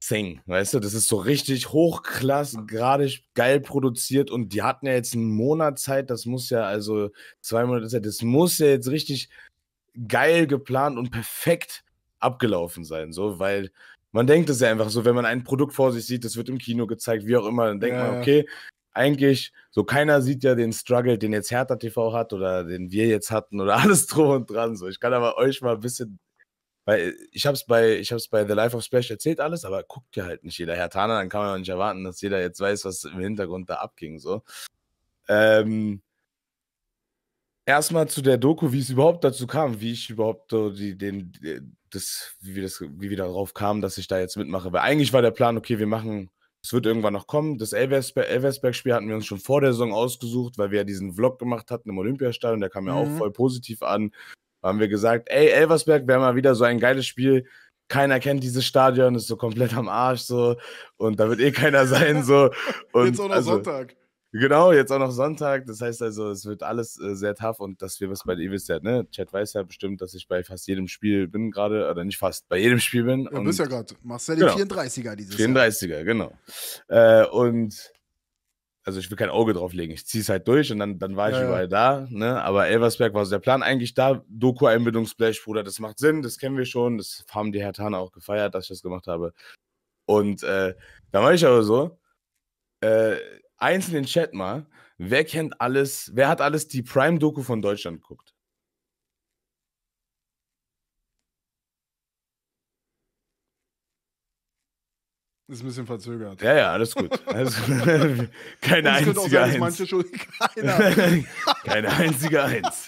Thing, weißt du, das ist so richtig hochklass, gerade geil produziert und die hatten ja jetzt einen Monat Zeit, das muss ja, also zwei Monate Zeit, das muss ja jetzt richtig geil geplant und perfekt abgelaufen sein, so, weil man denkt es ja einfach so, wenn man ein Produkt vor sich sieht, das wird im Kino gezeigt, wie auch immer, dann denkt ja. man, okay, eigentlich, so keiner sieht ja den Struggle, den jetzt Hertha TV hat oder den wir jetzt hatten oder alles drum und dran. So, ich kann aber euch mal ein bisschen weil äh, ich habe es bei, ich hab's bei The Life of Splash erzählt alles, aber guckt ja halt nicht jeder. Herr Tana, dann kann man ja nicht erwarten, dass jeder jetzt weiß, was im Hintergrund da abging. So. Ähm, Erstmal zu der Doku, wie es überhaupt dazu kam, wie ich überhaupt so die, den, äh, das, wie wir das, wie wir darauf kamen, dass ich da jetzt mitmache. Weil eigentlich war der Plan, okay, wir machen, es wird irgendwann noch kommen. Das Elversberg-Spiel hatten wir uns schon vor der Saison ausgesucht, weil wir ja diesen Vlog gemacht hatten im Olympiastadion, der kam ja auch mhm. voll positiv an haben wir gesagt, ey, Elversberg wäre mal wieder so ein geiles Spiel. Keiner kennt dieses Stadion, ist so komplett am Arsch so und da wird eh keiner sein so. Und jetzt auch noch also, Sonntag. Genau, jetzt auch noch Sonntag. Das heißt also, es wird alles äh, sehr tough und dass wir was bei ihr wisst ja, ne? Chat weiß ja bestimmt, dass ich bei fast jedem Spiel bin gerade, oder nicht fast, bei jedem Spiel bin. Du ja, bist ja gerade Marcel genau. 34er dieses 34er, Jahr. genau. Äh, und also ich will kein Auge drauflegen. Ich ziehe es halt durch und dann, dann war ich ja, überall ja. da. Ne? Aber Elversberg war so der Plan eigentlich da. Doku-Einbindungsblech, Bruder, das macht Sinn, das kennen wir schon. Das haben die Hertaner auch gefeiert, dass ich das gemacht habe. Und äh, da war ich aber so, äh, eins in den Chat mal, wer kennt alles, wer hat alles die Prime-Doku von Deutschland geguckt? Ist ein bisschen verzögert. Ja, ja, alles gut. Also, keine einzige sein, Eins. Manche schon, keine einzige Eins.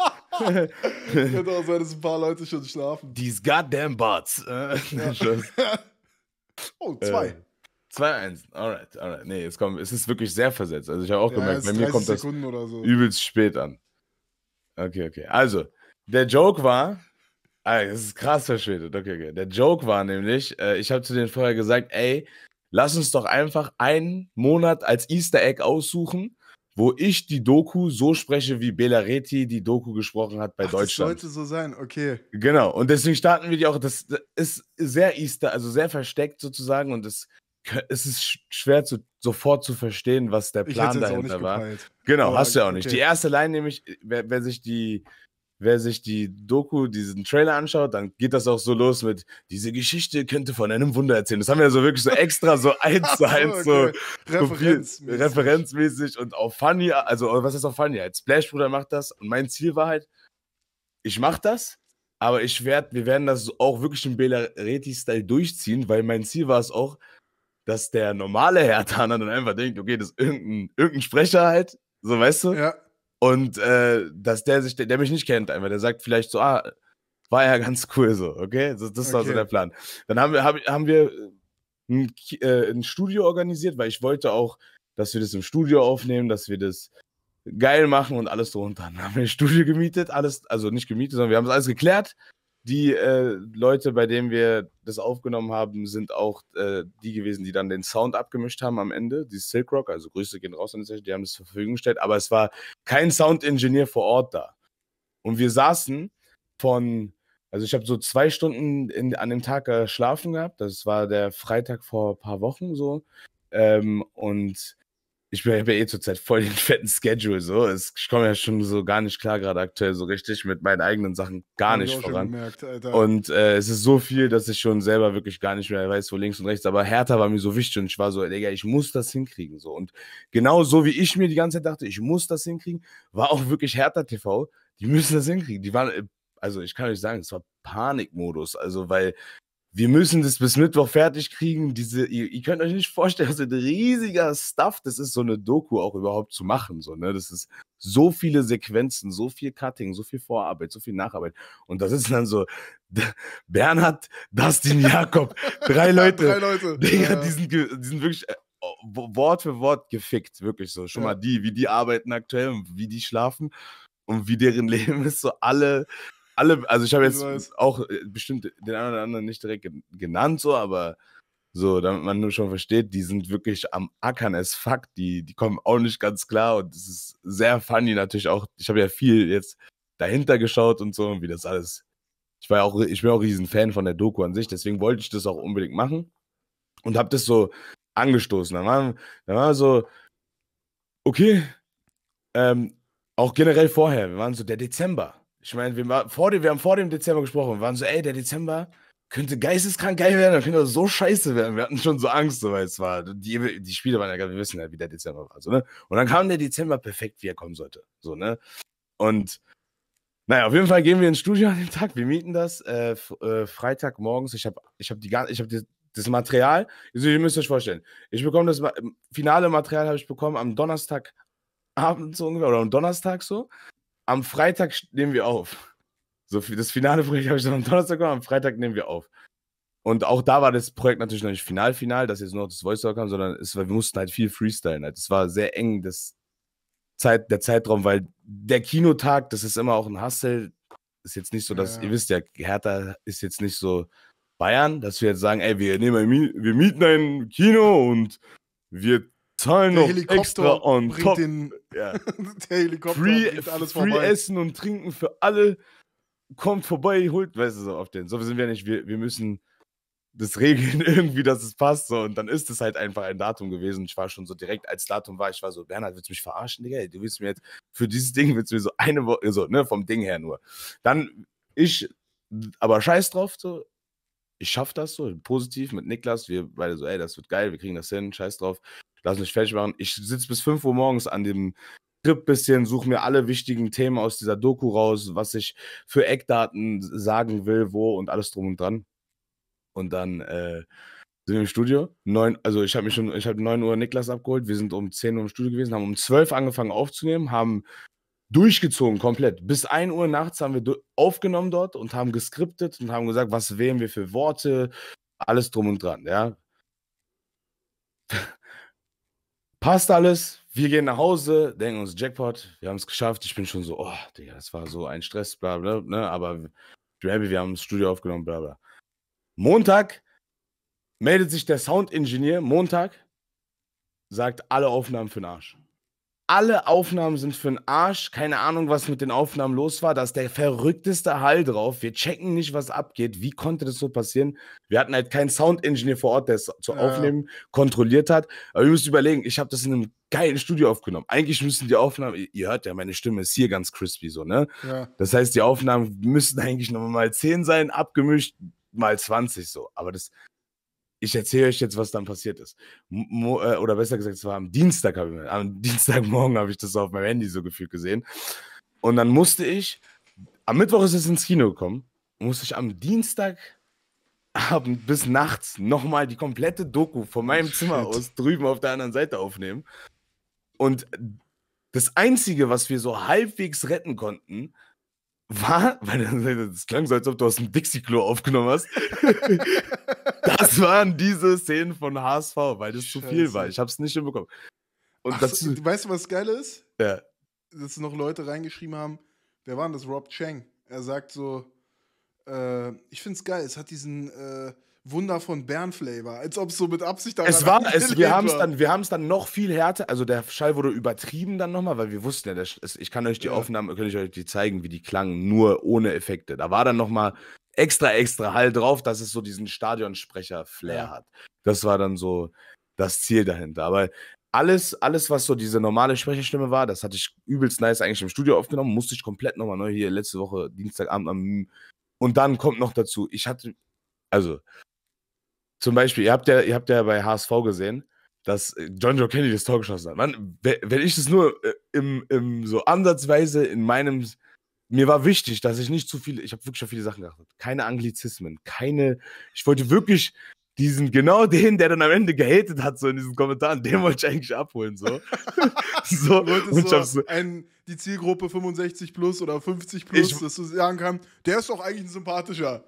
Könnte auch sein, dass ein paar Leute schon schlafen. These goddamn bots. Äh, ja. oh, zwei. Äh, 2-1, alright, alright. Nee, jetzt komm, es ist wirklich sehr versetzt. Also ich habe auch ja, gemerkt, bei mir kommt das so. übelst spät an. Okay, okay. Also, der Joke war, ah, das ist krass verschwindet. Okay, okay. Der Joke war nämlich, äh, ich habe zu denen vorher gesagt, ey, lass uns doch einfach einen Monat als Easter Egg aussuchen, wo ich die Doku so spreche, wie Belaretti die Doku gesprochen hat bei Ach, Deutschland. Das sollte so sein, okay. Genau, und deswegen starten wir die auch, das, das ist sehr Easter, also sehr versteckt sozusagen und das es ist schwer zu, sofort zu verstehen, was der Plan dahinter war. Genau, Aber hast du ja auch nicht. Okay. Die erste Line nämlich, wer, wer, sich die wer sich die Doku, diesen Trailer anschaut, dann geht das auch so los mit, diese Geschichte könnte von einem Wunder erzählen. Das haben wir so wirklich so extra so eins zu eins so, referenzmäßig. referenzmäßig und auf Funny, also was ist auf Funny? Halt? Splash Bruder macht das und mein Ziel war halt, ich mach das, aber ich werde, wir werden das auch wirklich im Bela Reti-Style durchziehen, weil mein Ziel war es auch, dass der normale Herr Tana dann einfach denkt, okay, das ist irgendein, irgendein Sprecher halt, so weißt du? Ja. Und äh, dass der sich, der, der, mich nicht kennt, einfach, der sagt vielleicht so, ah, war ja ganz cool so, okay? Das, das okay. war so der Plan. Dann haben wir, hab, haben wir äh, ein, äh, ein, Studio organisiert, weil ich wollte auch, dass wir das im Studio aufnehmen, dass wir das geil machen und alles so. Und dann haben wir ein Studio gemietet, alles, also nicht gemietet, sondern wir haben es alles geklärt die äh, Leute, bei denen wir das aufgenommen haben, sind auch äh, die gewesen, die dann den Sound abgemischt haben am Ende. Die Silk Rock, also Grüße gehen raus an die die haben das zur Verfügung gestellt, aber es war kein Soundingenieur vor Ort da. Und wir saßen von, also ich habe so zwei Stunden in, an dem Tag geschlafen gehabt. Das war der Freitag vor ein paar Wochen so. Ähm, und ich bin ja eh zurzeit voll den fetten Schedule. So, ich komme ja schon so gar nicht klar gerade aktuell so richtig mit meinen eigenen Sachen gar nicht voran. Gemerkt, und äh, es ist so viel, dass ich schon selber wirklich gar nicht mehr weiß, wo links und rechts. Aber Hertha war mir so wichtig und ich war so, Digga, ich muss das hinkriegen. So und genau so wie ich mir die ganze Zeit dachte, ich muss das hinkriegen, war auch wirklich Hertha TV. Die müssen das hinkriegen. Die waren, äh, also ich kann euch sagen, es war Panikmodus. Also weil wir müssen das bis Mittwoch fertig kriegen. Diese, ihr, ihr könnt euch nicht vorstellen, das ist ein riesiger Stuff. Das ist so eine Doku auch überhaupt zu machen. So, ne? Das ist so viele Sequenzen, so viel Cutting, so viel Vorarbeit, so viel Nacharbeit. Und da sitzen dann so Bernhard, Dustin, Jakob, drei Leute. drei Leute. Digga, ja. die, sind, die sind wirklich äh, Wort für Wort gefickt, wirklich so. Schon ja. mal die, wie die arbeiten aktuell, und wie die schlafen und wie deren Leben ist, so alle alle, also ich habe jetzt auch äh, bestimmt den einen oder anderen nicht direkt genannt, so, aber so, damit man nur schon versteht, die sind wirklich am Ackern as fuck. Die, die kommen auch nicht ganz klar und es ist sehr funny natürlich auch. Ich habe ja viel jetzt dahinter geschaut und so wie das alles. Ich war ja auch, ich bin auch riesen Fan von der Doku an sich, deswegen wollte ich das auch unbedingt machen und habe das so angestoßen. Dann war, dann war so, okay, ähm, auch generell vorher, wir waren so der Dezember ich meine, wir, vor dem, wir haben vor dem Dezember gesprochen. und waren so, ey, der Dezember könnte geisteskrank geil werden, dann könnte er so scheiße werden. Wir hatten schon so Angst, so, weil es war. Die, die Spiele waren ja wir wissen ja, wie der Dezember war. So, ne? Und dann kam der Dezember perfekt, wie er kommen sollte. So, ne? Und naja, auf jeden Fall gehen wir ins Studio an dem Tag. Wir mieten das äh, äh, Freitag morgens. Ich habe ich hab die, ich hab die, das Material. Also, ihr müsst euch vorstellen, ich bekomme das finale Material habe ich bekommen am Donnerstagabend so ungefähr oder am Donnerstag so am Freitag nehmen wir auf. So, das finale Projekt habe ich dann am Donnerstag gemacht, am Freitag nehmen wir auf. Und auch da war das Projekt natürlich noch nicht final, final, dass jetzt nur noch das Voice-Over kam, sondern es wir mussten halt viel freestylen. Halt. Es war sehr eng, das Zeit, der Zeitraum, weil der Kinotag, das ist immer auch ein Hustle. Ist jetzt nicht so, dass, ja. ihr wisst ja, Hertha ist jetzt nicht so Bayern, dass wir jetzt sagen, ey, wir nehmen, wir mieten ein Kino und wir Zahlen noch extra on top. Den, ja. der Helikopter free, bringt alles free vorbei. Essen und Trinken für alle. Kommt vorbei, holt, weißt du, so auf den. So sind wir nicht. Wir, wir müssen das regeln irgendwie, dass es passt. So. Und dann ist es halt einfach ein Datum gewesen. Ich war schon so direkt, als Datum war, ich war so, Bernhard, willst du mich verarschen, Digga? Du willst mir jetzt für dieses Ding, willst du mir so eine Woche, so, ne, vom Ding her nur. Dann ich, aber scheiß drauf, so, ich schaff das so, positiv mit Niklas, wir beide so, ey, das wird geil, wir kriegen das hin, scheiß drauf lass mich fertig machen. Ich sitze bis 5 Uhr morgens an dem Skript bisschen, suche mir alle wichtigen Themen aus dieser Doku raus, was ich für Eckdaten sagen will, wo und alles drum und dran. Und dann äh, sind wir im Studio. Neun, also ich habe mich schon, ich habe 9 Uhr Niklas abgeholt. Wir sind um 10 Uhr im Studio gewesen, haben um 12 Uhr angefangen aufzunehmen, haben durchgezogen komplett. Bis 1 Uhr nachts haben wir aufgenommen dort und haben geskriptet und haben gesagt, was wählen wir für Worte, alles drum und dran, ja. Passt alles. Wir gehen nach Hause, denken uns Jackpot, wir haben es geschafft. Ich bin schon so, oh, Digga, das war so ein Stress, bla bla, ne? Aber happy, wir haben das Studio aufgenommen, bla bla. Montag meldet sich der Sound-Ingenieur, Montag, sagt alle Aufnahmen für den Arsch. Alle Aufnahmen sind für den Arsch. Keine Ahnung, was mit den Aufnahmen los war. Da ist der verrückteste Hall drauf. Wir checken nicht, was abgeht. Wie konnte das so passieren? Wir hatten halt keinen Sound-Engineer vor Ort, der es zu ja. Aufnehmen kontrolliert hat. Aber ihr müsst überlegen, ich habe das in einem geilen Studio aufgenommen. Eigentlich müssen die Aufnahmen, ihr hört ja, meine Stimme ist hier ganz crispy so, ne? Ja. Das heißt, die Aufnahmen müssten eigentlich nochmal 10 sein, abgemischt mal 20 so. Aber das ich erzähle euch jetzt, was dann passiert ist. Mo, äh, oder besser gesagt, es war am Dienstag, hab ich, am Dienstagmorgen habe ich das auf meinem Handy so gefühlt gesehen. Und dann musste ich, am Mittwoch ist es ins Kino gekommen, musste ich am Dienstagabend bis nachts nochmal die komplette Doku von oh, meinem Zimmer aus drüben auf der anderen Seite aufnehmen. Und das Einzige, was wir so halbwegs retten konnten, war, weil das klang so, als ob du aus dem Dixie-Klo aufgenommen hast. das waren diese Szenen von HSV, weil das Scheiße. zu viel war. Ich habe es nicht hinbekommen. Und Ach, das, so, weißt du, was geil ist? Ja. Dass noch Leute reingeschrieben haben, wer war denn das? Rob Chang. Er sagt so, äh, ich find's geil, es hat diesen, äh, Wunder von Bern Flavor, als ob es so mit Absicht daran es war es, wir haben es dann wir haben es dann noch viel härter, also der Schall wurde übertrieben dann nochmal, weil wir wussten ja, das ist, ich kann euch die ja. Aufnahmen, kann ich euch die zeigen, wie die klangen, nur ohne Effekte. Da war dann nochmal extra extra Hall drauf, dass es so diesen Stadionsprecher Flair ja. hat. Das war dann so das Ziel dahinter, aber alles, alles, was so diese normale Sprecherstimme war, das hatte ich übelst nice eigentlich im Studio aufgenommen, musste ich komplett nochmal neu hier letzte Woche Dienstagabend am und dann kommt noch dazu, ich hatte, also zum Beispiel, ihr habt ja, ihr habt ja bei HSV gesehen, dass äh, John Joe Kennedy das Tor geschossen hat. Mann, wenn ich das nur äh, im, im so ansatzweise in meinem mir war wichtig, dass ich nicht zu viel. ich habe wirklich auf viele Sachen geachtet. Keine Anglizismen, keine, ich wollte wirklich diesen, genau den, der dann am Ende gehatet hat, so in diesen Kommentaren, den wollte ich eigentlich abholen, so. so, und so, ich so ein, die Zielgruppe 65 plus oder 50 plus, ich, dass du sagen kannst, der ist doch eigentlich ein sympathischer.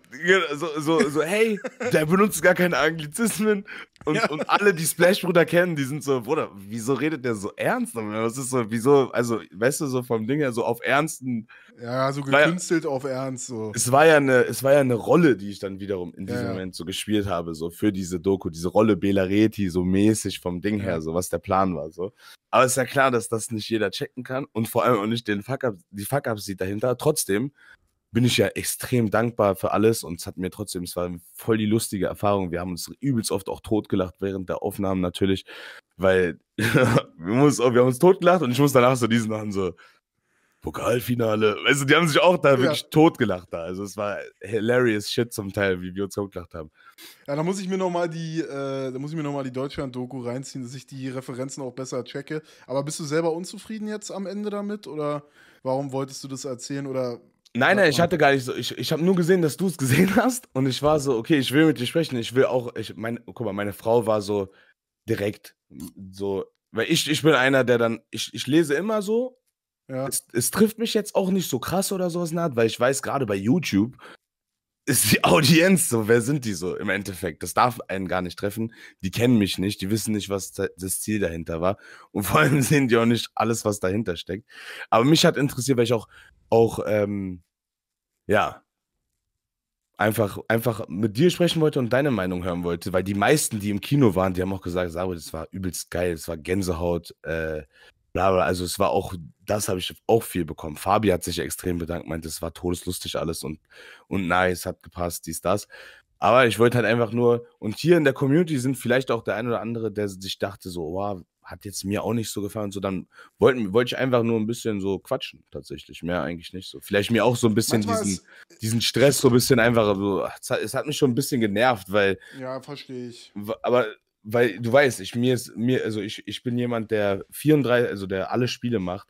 So, so, so hey, der benutzt gar keine Anglizismen. Und, ja. und alle, die Splash Bruder kennen, die sind so, Bruder, wieso redet der so ernst? Das ist so, wieso, also, weißt du, so vom Ding her, so auf ernsten. Ja, so gekünstelt ja, auf ernst. So. Es, war ja eine, es war ja eine Rolle, die ich dann wiederum in diesem ja, Moment so gespielt habe, so für diese Doku, diese Rolle Bela Reti, so mäßig vom Ding her, so was der Plan war, so. Aber es ist ja klar, dass das nicht jeder checken kann und vor allem auch nicht den Fuck-Up, die Fuck-Ups, sieht dahinter. Trotzdem bin ich ja extrem dankbar für alles und es hat mir trotzdem, es war voll die lustige Erfahrung. Wir haben uns übelst oft auch totgelacht während der Aufnahmen natürlich, weil wir, muss, wir haben uns totgelacht und ich muss danach so diesen machen, so Pokalfinale. Also die haben sich auch da ja. wirklich totgelacht da. Also es war hilarious shit zum Teil, wie wir uns totgelacht haben. Ja, da muss ich mir nochmal die, äh, noch die Deutschland-Doku reinziehen, dass ich die Referenzen auch besser checke. Aber bist du selber unzufrieden jetzt am Ende damit oder warum wolltest du das erzählen oder Nein, nein, ich hatte gar nicht so. Ich, ich habe nur gesehen, dass du es gesehen hast. Und ich war so, okay, ich will mit dir sprechen. Ich will auch. Ich, mein, guck mal, meine Frau war so direkt. So, weil ich, ich bin einer, der dann. Ich, ich lese immer so. Ja. Es, es trifft mich jetzt auch nicht so krass oder sowas in der Art, weil ich weiß, gerade bei YouTube ist die Audienz so? Wer sind die so im Endeffekt? Das darf einen gar nicht treffen. Die kennen mich nicht, die wissen nicht, was das Ziel dahinter war. Und vor allem sehen die auch nicht alles, was dahinter steckt. Aber mich hat interessiert, weil ich auch, auch ähm, ja, einfach, einfach mit dir sprechen wollte und deine Meinung hören wollte. Weil die meisten, die im Kino waren, die haben auch gesagt, Sabo, das war übelst geil, das war Gänsehaut, äh, also es war auch, das habe ich auch viel bekommen. Fabi hat sich extrem bedankt, meinte, es war todeslustig alles und, und nice, hat gepasst, dies, das. Aber ich wollte halt einfach nur, und hier in der Community sind vielleicht auch der ein oder andere, der sich dachte, so, wow, hat jetzt mir auch nicht so gefallen. Und so, dann wollten, wollte ich einfach nur ein bisschen so quatschen, tatsächlich. Mehr eigentlich nicht so. Vielleicht mir auch so ein bisschen diesen, diesen Stress so ein bisschen einfacher. So, es hat mich schon ein bisschen genervt, weil. Ja, verstehe ich. Aber weil du weißt, ich mir ist mir also ich, ich bin jemand, der 34, also der alle Spiele macht,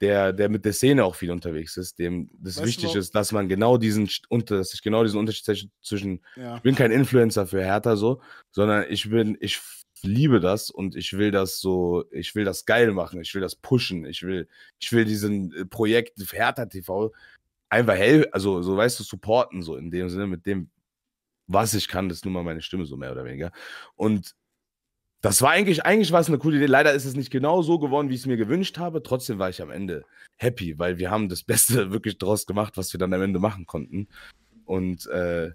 der der mit der Szene auch viel unterwegs ist, dem das weißt wichtig ist, dass man genau diesen unter dass genau diesen Unterschied zwischen ja. ich bin kein Influencer für Hertha so, sondern ich bin ich liebe das und ich will das so, ich will das geil machen, ich will das pushen, ich will ich will diesen äh, Projekt Hertha TV einfach hell, also so weißt du supporten so in dem Sinne mit dem was ich kann, das ist nun mal meine Stimme so mehr oder weniger und das war eigentlich, eigentlich war es eine coole Idee. Leider ist es nicht genau so geworden, wie ich es mir gewünscht habe. Trotzdem war ich am Ende happy, weil wir haben das Beste wirklich draus gemacht, was wir dann am Ende machen konnten. Und äh,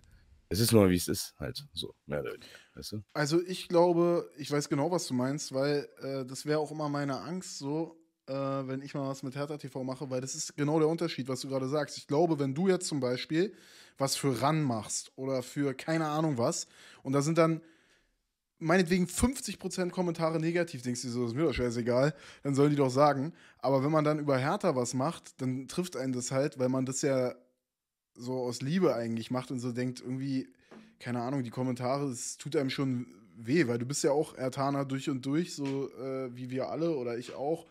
es ist nur, wie es ist, halt so. Ja, weißt du? Also ich glaube, ich weiß genau, was du meinst, weil äh, das wäre auch immer meine Angst so, äh, wenn ich mal was mit Hertha TV mache, weil das ist genau der Unterschied, was du gerade sagst. Ich glaube, wenn du jetzt zum Beispiel was für RAN machst oder für keine Ahnung was und da sind dann meinetwegen 50% Kommentare negativ, denkst du so, ist mir doch scheißegal, dann sollen die doch sagen. Aber wenn man dann über Hertha was macht, dann trifft einen das halt, weil man das ja so aus Liebe eigentlich macht und so denkt, irgendwie, keine Ahnung, die Kommentare, es tut einem schon weh, weil du bist ja auch Hertaner durch und durch, so äh, wie wir alle oder ich auch.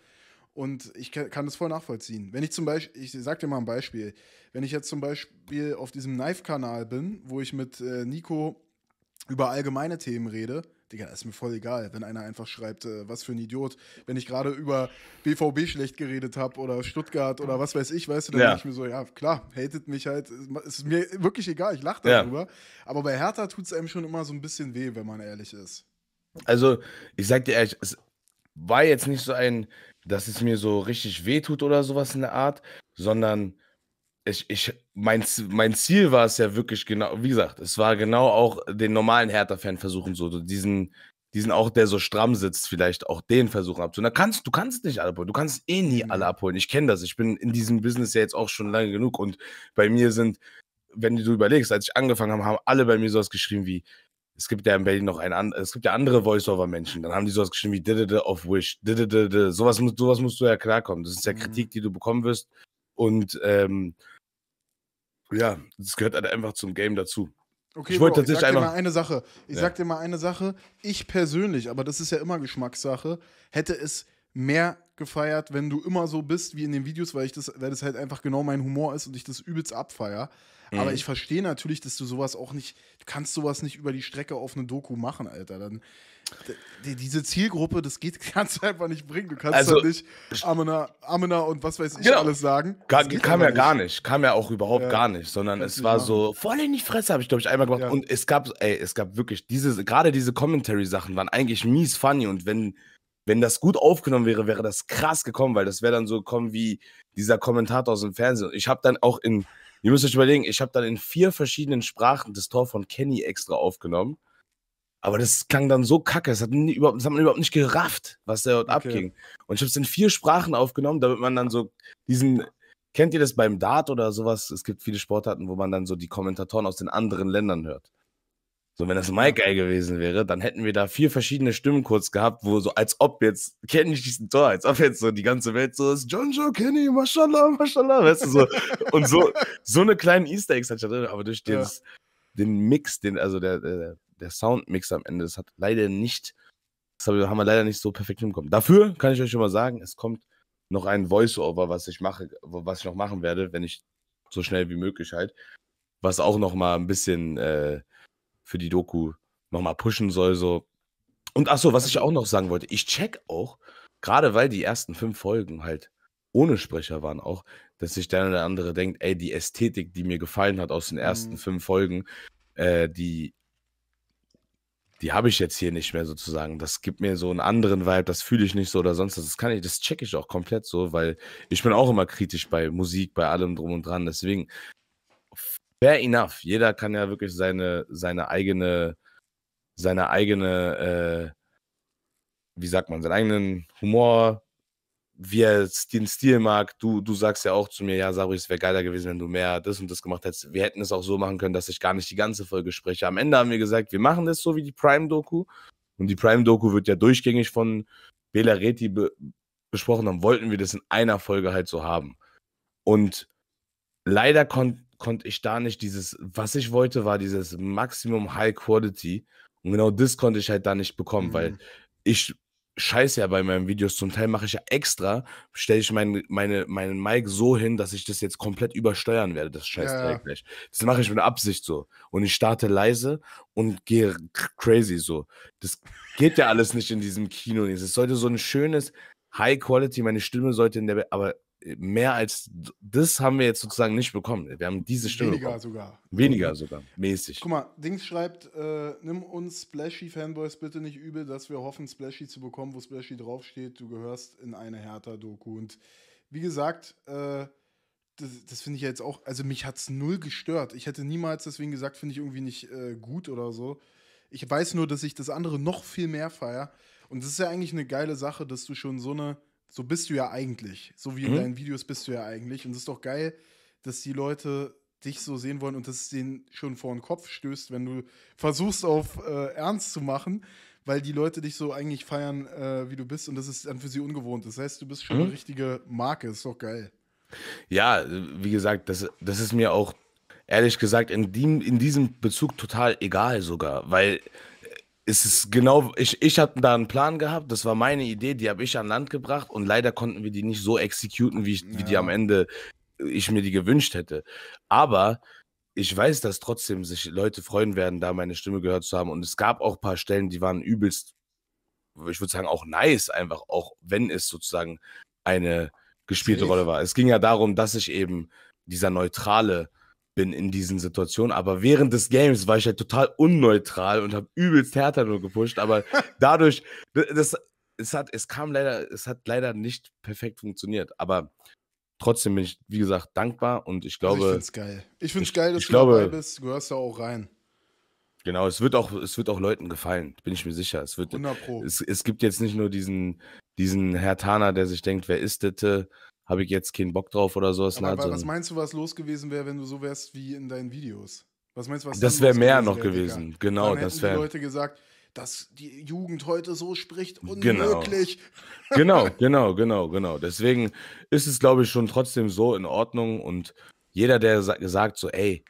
Und ich kann das voll nachvollziehen. Wenn ich zum Beispiel, ich sag dir mal ein Beispiel, wenn ich jetzt zum Beispiel auf diesem Knife-Kanal bin, wo ich mit äh, Nico über allgemeine Themen rede, Digga, ist mir voll egal, wenn einer einfach schreibt, äh, was für ein Idiot. Wenn ich gerade über BVB schlecht geredet habe oder Stuttgart oder was weiß ich, weißt du, dann ja. denke ich mir so, ja, klar, hatet mich halt. Ist mir wirklich egal, ich lache darüber. Ja. Aber bei Hertha tut es einem schon immer so ein bisschen weh, wenn man ehrlich ist. Also, ich sag dir ehrlich, es war jetzt nicht so ein, dass es mir so richtig weh tut oder sowas in der Art, sondern ich, ich, mein, mein Ziel war es ja wirklich genau, wie gesagt, es war genau auch den normalen Hertha-Fan versuchen, so diesen, diesen auch, der so stramm sitzt, vielleicht auch den versuchen abzuholen. Da kannst, du kannst nicht alle abholen, du kannst eh nie alle mhm. abholen. Ich kenne das, ich bin in diesem Business ja jetzt auch schon lange genug und bei mir sind, wenn du überlegst, als ich angefangen habe, haben alle bei mir sowas geschrieben wie, es gibt ja in Berlin noch einen, es gibt ja andere Voice-Over-Menschen, dann haben die sowas geschrieben wie didede of Wish, didede, sowas, sowas musst du ja klarkommen. Das ist ja mhm. Kritik, die du bekommen wirst und ähm, ja, das gehört halt einfach zum Game dazu. Okay, ich wollte tatsächlich ich sag dir mal eine Sache. Ich ja. sag dir mal eine Sache. Ich persönlich, aber das ist ja immer Geschmackssache, hätte es mehr gefeiert, wenn du immer so bist wie in den Videos, weil ich das, weil das halt einfach genau mein Humor ist und ich das übelst abfeier. Mhm. Aber ich verstehe natürlich, dass du sowas auch nicht, du kannst sowas nicht über die Strecke auf eine Doku machen, Alter. Dann diese Zielgruppe, das geht, kannst du einfach nicht bringen. Du kannst also, halt nicht Amena, Amena und was weiß ich genau. alles sagen. Ga, kam ja nicht. gar nicht, kam ja auch überhaupt ja. gar nicht, sondern es war so voll in die Fresse, habe ich glaube ich einmal gemacht. Ja. Und es gab, ey, es gab wirklich diese, gerade diese Commentary-Sachen waren eigentlich mies funny und wenn, wenn das gut aufgenommen wäre, wäre das krass gekommen, weil das wäre dann so gekommen wie dieser Kommentator aus dem Fernsehen. ich habe dann auch in, ihr müsst euch überlegen, ich habe dann in vier verschiedenen Sprachen das Tor von Kenny extra aufgenommen aber das klang dann so kacke, das hat, nie, überhaupt, das hat man überhaupt nicht gerafft, was da dort okay. abging. Und ich habe es in vier Sprachen aufgenommen, damit man dann so diesen, kennt ihr das beim Dart oder sowas? Es gibt viele Sportarten, wo man dann so die Kommentatoren aus den anderen Ländern hört. So, wenn das Mike Eye gewesen wäre, dann hätten wir da vier verschiedene Stimmen kurz gehabt, wo so, als ob jetzt, kenne ich diesen Tor, als ob jetzt so die ganze Welt so ist, John Joe Kenny, Mashallah, Mashallah, weißt du, so. und so, so eine kleine Easter Eggs hat ich da drin, aber durch ja. den, den Mix, den, also der, der, der Soundmix am Ende, das hat leider nicht, das haben wir leider nicht so perfekt hinbekommen. Dafür kann ich euch schon mal sagen, es kommt noch ein Voice-Over, was ich mache, was ich noch machen werde, wenn ich so schnell wie möglich halt, was auch noch mal ein bisschen äh, für die Doku noch mal pushen soll so. Und ach so, was ich auch noch sagen wollte, ich check auch, gerade weil die ersten fünf Folgen halt ohne Sprecher waren auch, dass sich der eine oder andere denkt, ey, die Ästhetik, die mir gefallen hat aus den ersten mhm. fünf Folgen, äh, die die habe ich jetzt hier nicht mehr sozusagen. Das gibt mir so einen anderen Vibe, das fühle ich nicht so oder sonst was. Das kann ich, das checke ich auch komplett so, weil ich bin auch immer kritisch bei Musik, bei allem drum und dran. Deswegen, fair enough. Jeder kann ja wirklich seine, seine eigene, seine eigene, äh, wie sagt man, seinen eigenen Humor, wie er den Stil mag. Du, du sagst ja auch zu mir, ja, Sabri, es wäre geiler gewesen, wenn du mehr das und das gemacht hättest. Wir hätten es auch so machen können, dass ich gar nicht die ganze Folge spreche. Am Ende haben wir gesagt, wir machen das so wie die Prime-Doku. Und die Prime-Doku wird ja durchgängig von Bela Reti be besprochen. Dann wollten wir das in einer Folge halt so haben. Und leider konnte ich da nicht dieses, was ich wollte, war dieses Maximum High Quality. Und genau das konnte ich halt da nicht bekommen, mhm. weil ich scheiße ja bei meinen Videos. Zum Teil mache ich ja extra, stelle ich meinen meine, meinen Mic so hin, dass ich das jetzt komplett übersteuern werde, das Scheißdreck. Ja. Das mache ich mit Absicht so. Und ich starte leise und gehe crazy so. Das geht ja alles nicht in diesem Kino. Es sollte so ein schönes High Quality, meine Stimme sollte in der, aber äh, mehr als das haben wir jetzt sozusagen nicht bekommen. Wir haben diese Stimme. Weniger bekommen. sogar. Weniger mhm. sogar, mäßig. Guck mal, Dings schreibt, äh, nimm uns Splashy-Fanboys bitte nicht übel, dass wir hoffen, Splashy zu bekommen, wo Splashy draufsteht. Du gehörst in eine Hertha-Doku. Und wie gesagt, äh, das, das finde ich jetzt auch, also mich hat es null gestört. Ich hätte niemals deswegen gesagt, finde ich irgendwie nicht äh, gut oder so. Ich weiß nur, dass ich das andere noch viel mehr feiere. Und das ist ja eigentlich eine geile Sache, dass du schon so eine so bist du ja eigentlich. So wie in mhm. deinen Videos bist du ja eigentlich. Und es ist doch geil, dass die Leute dich so sehen wollen und dass es denen schon vor den Kopf stößt, wenn du versuchst, auf äh, ernst zu machen, weil die Leute dich so eigentlich feiern, äh, wie du bist und das ist dann für sie ungewohnt. Das heißt, du bist schon mhm. eine richtige Marke. Ist doch geil. Ja, wie gesagt, das, das ist mir auch ehrlich gesagt in, die, in diesem Bezug total egal sogar, weil es ist genau, ich, ich hatte da einen Plan gehabt, das war meine Idee, die habe ich an Land gebracht und leider konnten wir die nicht so exekuten, wie, ich, ja. wie die am Ende äh, ich mir die gewünscht hätte. Aber ich weiß, dass trotzdem sich Leute freuen werden, da meine Stimme gehört zu haben. Und es gab auch ein paar Stellen, die waren übelst, ich würde sagen, auch nice, einfach auch, wenn es sozusagen eine gespielte Rolle war. Es ging ja darum, dass ich eben dieser neutrale bin in diesen Situationen. Aber während des Games war ich halt total unneutral und habe übelst härter nur gepusht. Aber dadurch, das, es hat, es kam leider, es hat leider nicht perfekt funktioniert. Aber trotzdem bin ich, wie gesagt, dankbar und ich glaube. Also ich finde es geil. Ich finde es geil, dass ich du glaube, dabei bist. Du gehörst da auch rein. Genau, es wird auch, es wird auch Leuten gefallen, bin ich mir sicher. Es wird, 100 Pro. Es, es gibt jetzt nicht nur diesen, diesen Herr Taner, der sich denkt, wer ist das? habe ich jetzt keinen Bock drauf oder sowas. Aber, aber was meinst du, was los gewesen wäre, wenn du so wärst wie in deinen Videos? Was meinst du, was Das wäre mehr noch wär, gewesen. Genau, Dann das wäre. die Leute gesagt, dass die Jugend heute so spricht, genau. unmöglich. Genau, genau, genau, genau. Deswegen ist es, glaube ich, schon trotzdem so in Ordnung. Und jeder, der sagt so, ey,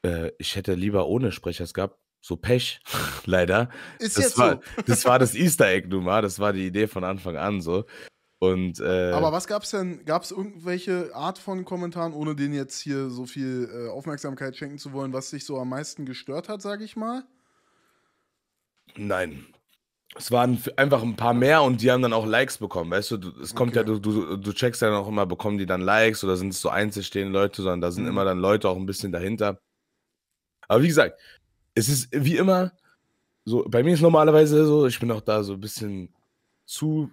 äh, ich hätte lieber ohne Sprechers gehabt, so Pech, leider. Ist das jetzt war, so. das war das Easter Egg du mal, das war die Idee von Anfang an so. Und, äh, Aber was gab es denn? Gab es irgendwelche Art von Kommentaren, ohne denen jetzt hier so viel äh, Aufmerksamkeit schenken zu wollen, was dich so am meisten gestört hat, sage ich mal? Nein. Es waren einfach ein paar mehr und die haben dann auch Likes bekommen, weißt du? Es kommt okay. ja, du, du, du checkst ja auch immer, bekommen die dann Likes oder sind es so einzelstehende Leute, sondern da sind mhm. immer dann Leute auch ein bisschen dahinter. Aber wie gesagt, es ist wie immer so, bei mir ist normalerweise so, ich bin auch da so ein bisschen zu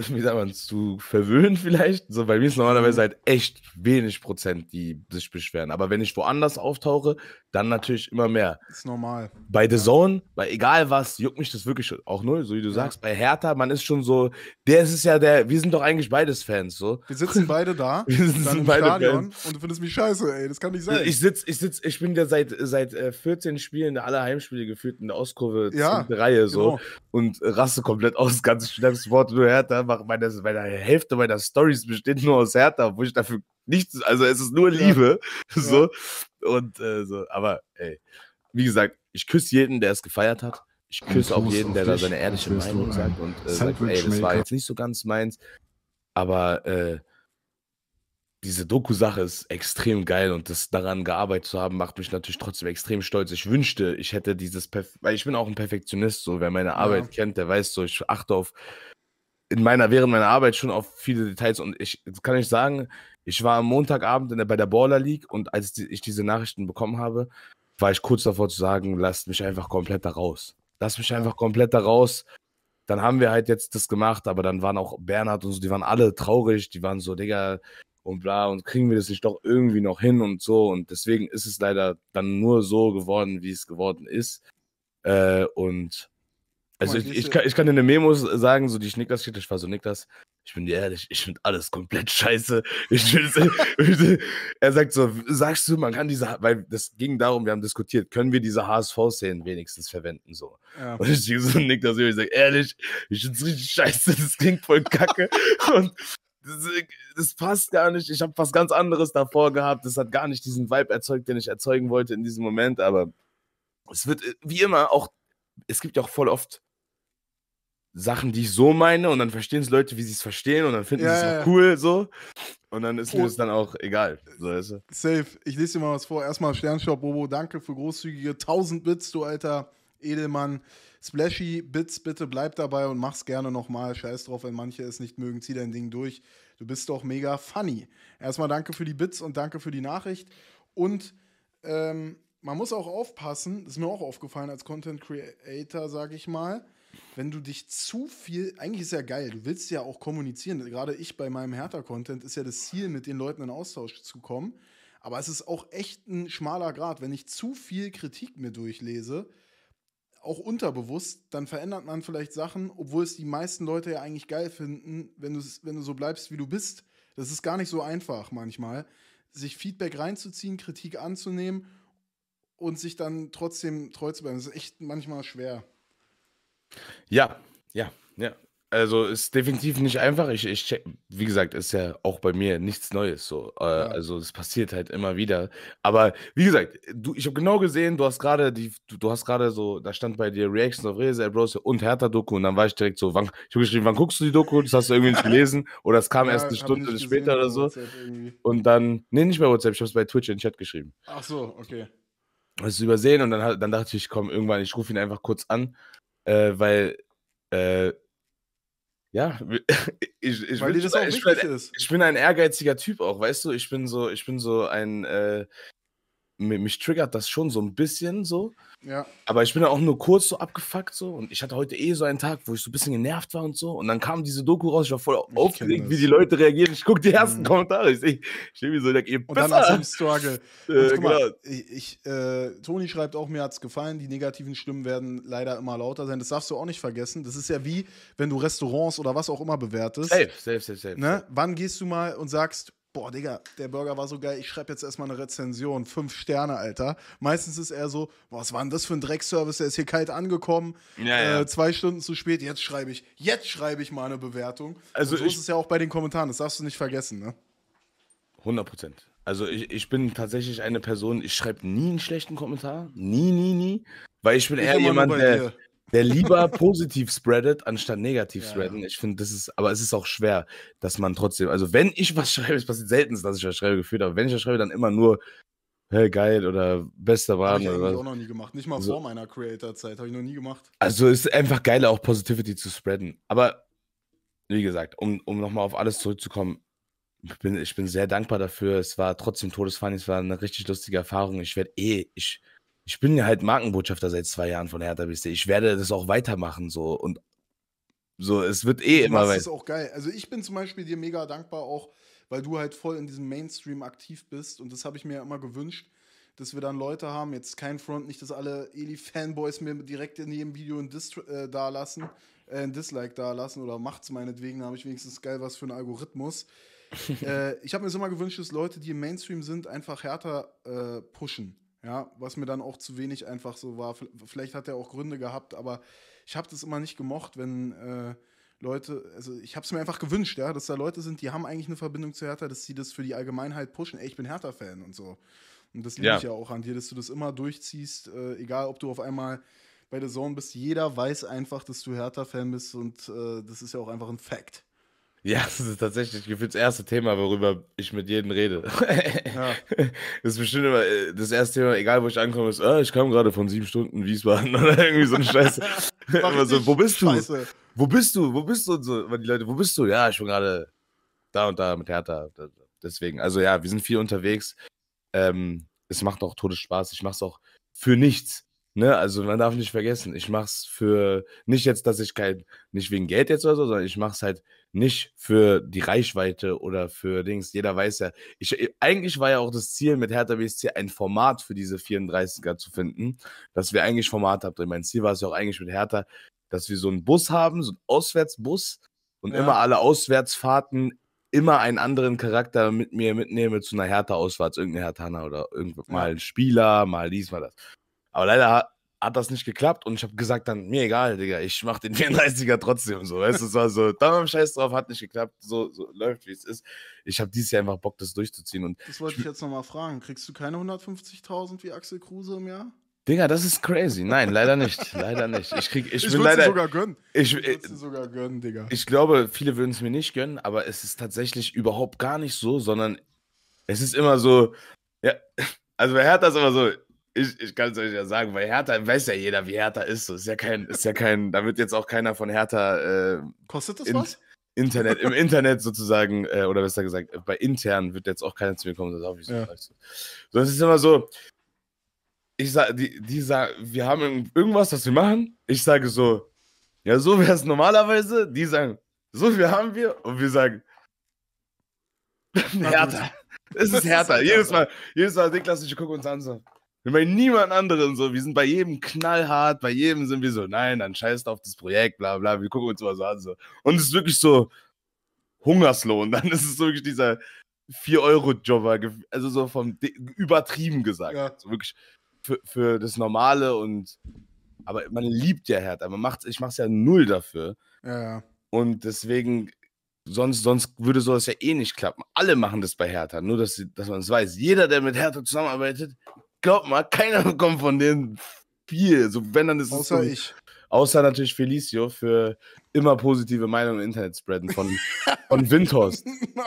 wie sagt man, zu verwöhnen vielleicht. So, bei mir ist normalerweise mhm. halt echt wenig Prozent, die sich beschweren. Aber wenn ich woanders auftauche, dann natürlich immer mehr. Das ist normal. Bei The Zone, bei egal was, juckt mich das wirklich auch null, so wie du ja. sagst. Bei Hertha, man ist schon so, der ist es ja der, wir sind doch eigentlich beides Fans, so. Wir sitzen beide da, wir sitzen beide Stadion Fans. und du findest mich scheiße, ey, das kann nicht sein. Ich sitz, ich sitz, ich bin ja seit, seit 14 äh, Spielen alle Heimspiele geführt in der Ostkurve, ja, Reihe, so. Genau. Und raste komplett aus, ganz schlimmes Wort, nur Hertha, meine, meine Hälfte meiner Stories besteht nur aus Hertha, wo ich dafür nichts, also es ist nur Liebe. Ja. So. Und äh, so, aber ey, wie gesagt, ich küsse jeden, der es gefeiert hat. Ich küsse auch jeden, der da seine ehrliche Meinung sagt und äh, sagt, ey, das war jetzt nicht so ganz meins. Aber äh, diese Doku-Sache ist extrem geil und das daran gearbeitet zu haben, macht mich natürlich trotzdem extrem stolz. Ich wünschte, ich hätte dieses, Perf weil ich bin auch ein Perfektionist, so wer meine Arbeit ja. kennt, der weiß so, ich achte auf in meiner, während meiner Arbeit schon auf viele Details und ich kann ich sagen, ich war am Montagabend der, bei der Baller League und als die, ich diese Nachrichten bekommen habe, war ich kurz davor zu sagen, lasst mich einfach komplett da raus. Lasst mich einfach komplett da raus. Dann haben wir halt jetzt das gemacht, aber dann waren auch Bernhard und so, die waren alle traurig, die waren so, Digga, und bla, und kriegen wir das nicht doch irgendwie noch hin und so. Und deswegen ist es leider dann nur so geworden, wie es geworden ist. Äh, und also ich, ich, kann, ich kann in den Memos sagen, so die ich Niklas schickt, ich war so Niklas, ich bin dir ehrlich, ich finde alles komplett scheiße. Ich er sagt so, sagst du, man kann diese, weil das ging darum, wir haben diskutiert, können wir diese HSV-Szenen wenigstens verwenden so. Ja. Und ich so Niklas, ich sage, ehrlich, ich finde es richtig scheiße, das klingt voll kacke. Und das, das, passt gar nicht. Ich habe was ganz anderes davor gehabt. Das hat gar nicht diesen Vibe erzeugt, den ich erzeugen wollte in diesem Moment. Aber es wird äh, wie immer auch, es gibt ja auch voll oft Sachen, die ich so meine, und dann verstehen es Leute, wie sie es verstehen, und dann finden ja, sie es ja. cool, so. Und dann ist oh. mir das dann auch egal. So, weißt du? Safe. Ich lese dir mal was vor. Erstmal Sternshop, Bobo, danke für großzügige 1000 Bits, du alter Edelmann. Splashy Bits, bitte bleib dabei und mach's gerne nochmal. Scheiß drauf, wenn manche es nicht mögen, zieh dein Ding durch. Du bist doch mega funny. Erstmal danke für die Bits und danke für die Nachricht. Und ähm, man muss auch aufpassen, das ist mir auch aufgefallen als Content Creator, sag ich mal wenn du dich zu viel, eigentlich ist ja geil, du willst ja auch kommunizieren. Gerade ich bei meinem Hertha-Content ist ja das Ziel, mit den Leuten in Austausch zu kommen. Aber es ist auch echt ein schmaler Grad. Wenn ich zu viel Kritik mir durchlese, auch unterbewusst, dann verändert man vielleicht Sachen, obwohl es die meisten Leute ja eigentlich geil finden, wenn, wenn du so bleibst, wie du bist. Das ist gar nicht so einfach manchmal, sich Feedback reinzuziehen, Kritik anzunehmen und sich dann trotzdem treu zu bleiben. Das ist echt manchmal schwer. Ja, ja, ja. Also ist definitiv nicht einfach. Ich, ich check, wie gesagt, ist ja auch bei mir nichts Neues so. Äh, Ja. also es passiert halt immer wieder. Aber wie gesagt, du, ich habe genau gesehen, du hast gerade die, du, du hast gerade so, da stand bei dir Reactions auf Reza, Bros und Hertha Doku und dann war ich direkt so, wann, ich habe geschrieben, wann guckst du die Doku? Das hast du irgendwie nicht gelesen oder es kam erst eine Stunde gesehen später oder so. Und dann, nee, nicht bei WhatsApp, ich habe es bei Twitch in den Chat geschrieben. Ach so, okay. Hast du übersehen und dann, dann dachte ich, komm, irgendwann, ich rufe ihn einfach kurz an äh, weil, äh, ja, ich, ich, weil bin, ich, ich, bin, ich, bin, ein ehrgeiziger Typ auch, weißt du? Ich bin so, ich bin so ein, äh, mich triggert das schon so ein bisschen so. Ja. Aber ich bin dann auch nur kurz so abgefuckt so und ich hatte heute eh so einen Tag, wo ich so ein bisschen genervt war und so und dann kam diese Doku raus, ich war voll ich aufgeregt, wie die Leute reagieren. Ich gucke die ersten mhm. Kommentare, ich sehe wie mir so, ich denke, Und besser. dann im Struggle. Äh, mal, genau. ich, ich äh, Toni schreibt auch, mir hat es gefallen, die negativen Stimmen werden leider immer lauter sein. Das darfst du auch nicht vergessen. Das ist ja wie, wenn du Restaurants oder was auch immer bewertest. Safe, safe, safe, safe. Ne? Wann gehst du mal und sagst, boah, Digga, der Burger war so geil, ich schreibe jetzt erstmal eine Rezension. Fünf Sterne, Alter. Meistens ist er so, boah, was war denn das für ein Dreckservice? Der ist hier kalt angekommen, ja, äh, ja. zwei Stunden zu spät, jetzt schreibe ich, jetzt schreibe ich mal eine Bewertung. Also so ich, ist es ja auch bei den Kommentaren, das darfst du nicht vergessen, ne? 100 Prozent. Also ich, ich bin tatsächlich eine Person, ich schreibe nie einen schlechten Kommentar. Nie, nie, nie. Weil ich bin ich eher jemand, der... Dir der lieber positiv spreadet, anstatt negativ ja, spreaden. Ich finde, das ist, aber es ist auch schwer, dass man trotzdem, also wenn ich was schreibe, es passiert selten, dass ich was schreibe, gefühlt, aber wenn ich was schreibe, dann immer nur, hey, geil oder bester Wagen oder was. Habe ich auch noch nie gemacht, nicht mal also, vor meiner Creator-Zeit, habe ich noch nie gemacht. Also es ist einfach geil, auch Positivity zu spreaden. Aber wie gesagt, um, um nochmal auf alles zurückzukommen, ich bin, ich bin sehr dankbar dafür. Es war trotzdem todesfunny, es war eine richtig lustige Erfahrung. Ich werde eh, ich ich bin ja halt Markenbotschafter seit zwei Jahren von Hertha BSC. Ich werde das auch weitermachen so und so, es wird eh du immer weiter. Das ist auch geil. Also ich bin zum Beispiel dir mega dankbar auch, weil du halt voll in diesem Mainstream aktiv bist und das habe ich mir ja immer gewünscht, dass wir dann Leute haben, jetzt kein Front, nicht, dass alle Eli-Fanboys mir direkt in jedem Video ein, Dist äh, da lassen, äh, ein Dislike dalassen oder macht's meinetwegen, da habe ich wenigstens geil was für einen Algorithmus. äh, ich habe mir so mal gewünscht, dass Leute, die im Mainstream sind, einfach härter äh, pushen. Ja, was mir dann auch zu wenig einfach so war. Vielleicht hat er auch Gründe gehabt, aber ich habe das immer nicht gemocht, wenn äh, Leute, also ich habe es mir einfach gewünscht, ja, dass da Leute sind, die haben eigentlich eine Verbindung zu Hertha, dass sie das für die Allgemeinheit pushen. Ey, ich bin Hertha-Fan und so. Und das liebe ja. ich ja auch an dir, dass du das immer durchziehst, äh, egal ob du auf einmal bei der Zone bist. Jeder weiß einfach, dass du Hertha-Fan bist und äh, das ist ja auch einfach ein Fact. Ja, das ist tatsächlich gefühlt das erste Thema, worüber ich mit jedem rede. Ja. Das ist bestimmt immer äh, das erste Thema, egal wo ich ankomme, ist, ah, ich komme gerade von sieben Stunden Wiesbaden oder irgendwie so eine Scheiße. so, wo bist du? Scheiße. Wo bist du? Wo bist du? Und so, die Leute, wo bist du? Ja, ich bin gerade da und da mit Hertha. Deswegen, also ja, wir sind viel unterwegs. Ähm, es macht auch Todesspaß. Ich mache es auch für nichts. Ne, also man darf nicht vergessen, ich mach's für nicht jetzt, dass ich kein, nicht wegen Geld jetzt oder so, sondern ich mach's halt nicht für die Reichweite oder für Dings. Jeder weiß ja, ich, äh, eigentlich war ja auch das Ziel mit Hertha BSC ein Format für diese 34er zu finden, dass wir eigentlich Format haben. Mein Ziel war es ja auch eigentlich mit Hertha, dass wir so einen Bus haben, so einen Auswärtsbus und ja. immer alle Auswärtsfahrten immer einen anderen Charakter mit mir mitnehme zu einer Hertha-Auswärts, irgendeine Herthaner oder irgendwann mal ein Spieler, mal dies, mal das. Aber leider hat das nicht geklappt und ich habe gesagt dann, mir egal, Digga, ich mache den 34er trotzdem so. Weißt du, es war so, da war Scheiß drauf, hat nicht geklappt, so, so läuft, wie es ist. Ich habe dieses Jahr einfach Bock, das durchzuziehen. Und das wollte ich, ich jetzt nochmal fragen. Kriegst du keine 150.000 wie Axel Kruse im Jahr? Digga, das ist crazy. Nein, leider nicht. leider nicht. Ich, krieg, ich, ich bin leider. Sogar gönnen. Ich, ich würde äh, sogar gönnen, Digga. Ich glaube, viele würden es mir nicht gönnen, aber es ist tatsächlich überhaupt gar nicht so, sondern es ist immer so, ja, also wer hört das immer so, ich, ich kann es euch ja sagen, weil Hertha, weiß ja jeder, wie Hertha ist. So. Ist ja kein, ist ja kein, da wird jetzt auch keiner von Hertha. Äh, Kostet das in, was? Internet, im Internet sozusagen, äh, oder besser gesagt, bei intern wird jetzt auch keiner zu mir kommen, das ist auch ich so ja. so. Das ist immer so, ich sag, die, die sagen, wir haben irgendwas, was wir machen. Ich sage so, ja, so wäre es normalerweise. Die sagen, so viel haben wir. Und wir sagen, Hertha. Es ist härter. Jedes Mal, jedes Mal, Niklas, ich gucke uns an so. Wir bei niemand anderen so. Wir sind bei jedem knallhart, bei jedem sind wir so, nein, dann scheißt auf das Projekt, bla bla. Wir gucken uns mal so an. So. Und es ist wirklich so Hungerslohn. Dann ist es wirklich dieser 4-Euro-Jobber, also so vom übertrieben gesagt. Ja. Also wirklich für, für das Normale und aber man liebt ja Hertha. Man macht's, ich mach's ja null dafür. Ja. Und deswegen, sonst, sonst würde sowas ja eh nicht klappen. Alle machen das bei Hertha, nur dass, dass man es weiß. Jeder, der mit Hertha zusammenarbeitet, glaub mal, keiner bekommt von denen viel. So, wenn dann ist Außer es. Außer ich. Außer natürlich Felicio für immer positive Meinungen im Internet spreaden von, von Windhorst. Genau.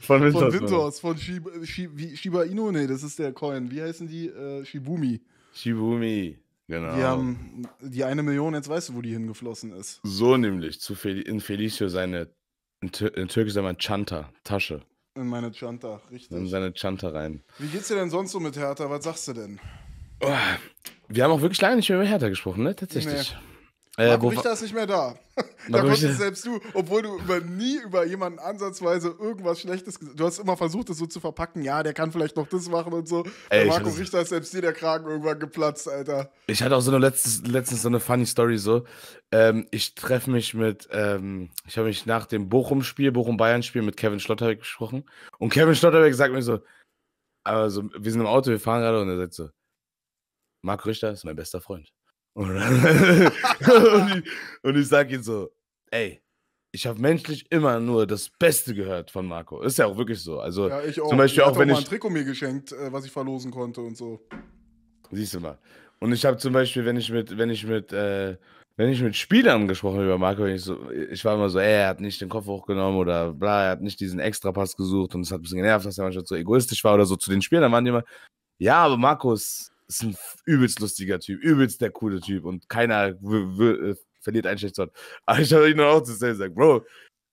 von Windhorst. Von Windhorst, von Shib Shiba Inu, nee, das ist der Coin. Wie heißen die? Äh, Shibumi. Shibumi, genau. Die haben die eine Million, jetzt weißt du, wo die hingeflossen ist. So nämlich, zu Fel in Felicio seine, in, Tür in Türkisch sagt man Chanta, Tasche. In meine Chanta, richtig. In seine Chanta rein. Wie geht's dir denn sonst so mit Hertha? Was sagst du denn? Oh, wir haben auch wirklich lange nicht mehr über Hertha gesprochen, ne? Tatsächlich. Nee. Äh, Richter ist nicht mehr da. da konntest selbst du, obwohl du über, nie über jemanden ansatzweise irgendwas Schlechtes gesagt hast. Du hast immer versucht, das so zu verpacken. Ja, der kann vielleicht noch das machen und so. Ey, Bei Marco Richter ist selbst dir der Kragen irgendwann geplatzt, Alter. Ich hatte auch so eine letztes, letztens so eine funny Story so. Ähm, ich treffe mich mit, ähm, ich habe mich nach dem Bochum-Spiel, Bochum-Bayern-Spiel mit Kevin Schlotterbeck gesprochen. Und Kevin Schlotterbeck sagt mir so, also wir sind im Auto, wir fahren gerade und er sagt so, Marco Richter ist mein bester Freund. Und, und, ich, und ich sage ihm so, ey, ich habe menschlich immer nur das Beste gehört von Marco. Ist ja auch wirklich so. Also ja, ich auch. zum Beispiel ich auch wenn auch mal ich ein Trikot mir geschenkt, äh, was ich verlosen konnte und so. Siehst du mal. Und ich habe zum Beispiel, wenn ich mit, wenn ich mit, äh, wenn ich mit Spielern gesprochen habe über Marco, ich, so, ich war immer so, ey, er hat nicht den Kopf hochgenommen oder bla, er hat nicht diesen Extrapass gesucht und es hat ein bisschen genervt, dass er manchmal so egoistisch war oder so zu den Spielern. Dann waren die immer, ja, aber Markus ist ein übelst lustiger Typ, übelst der coole Typ und keiner äh, verliert einen Schlechtwort. Aber ich habe ihn dann auch zu sagen, Bro,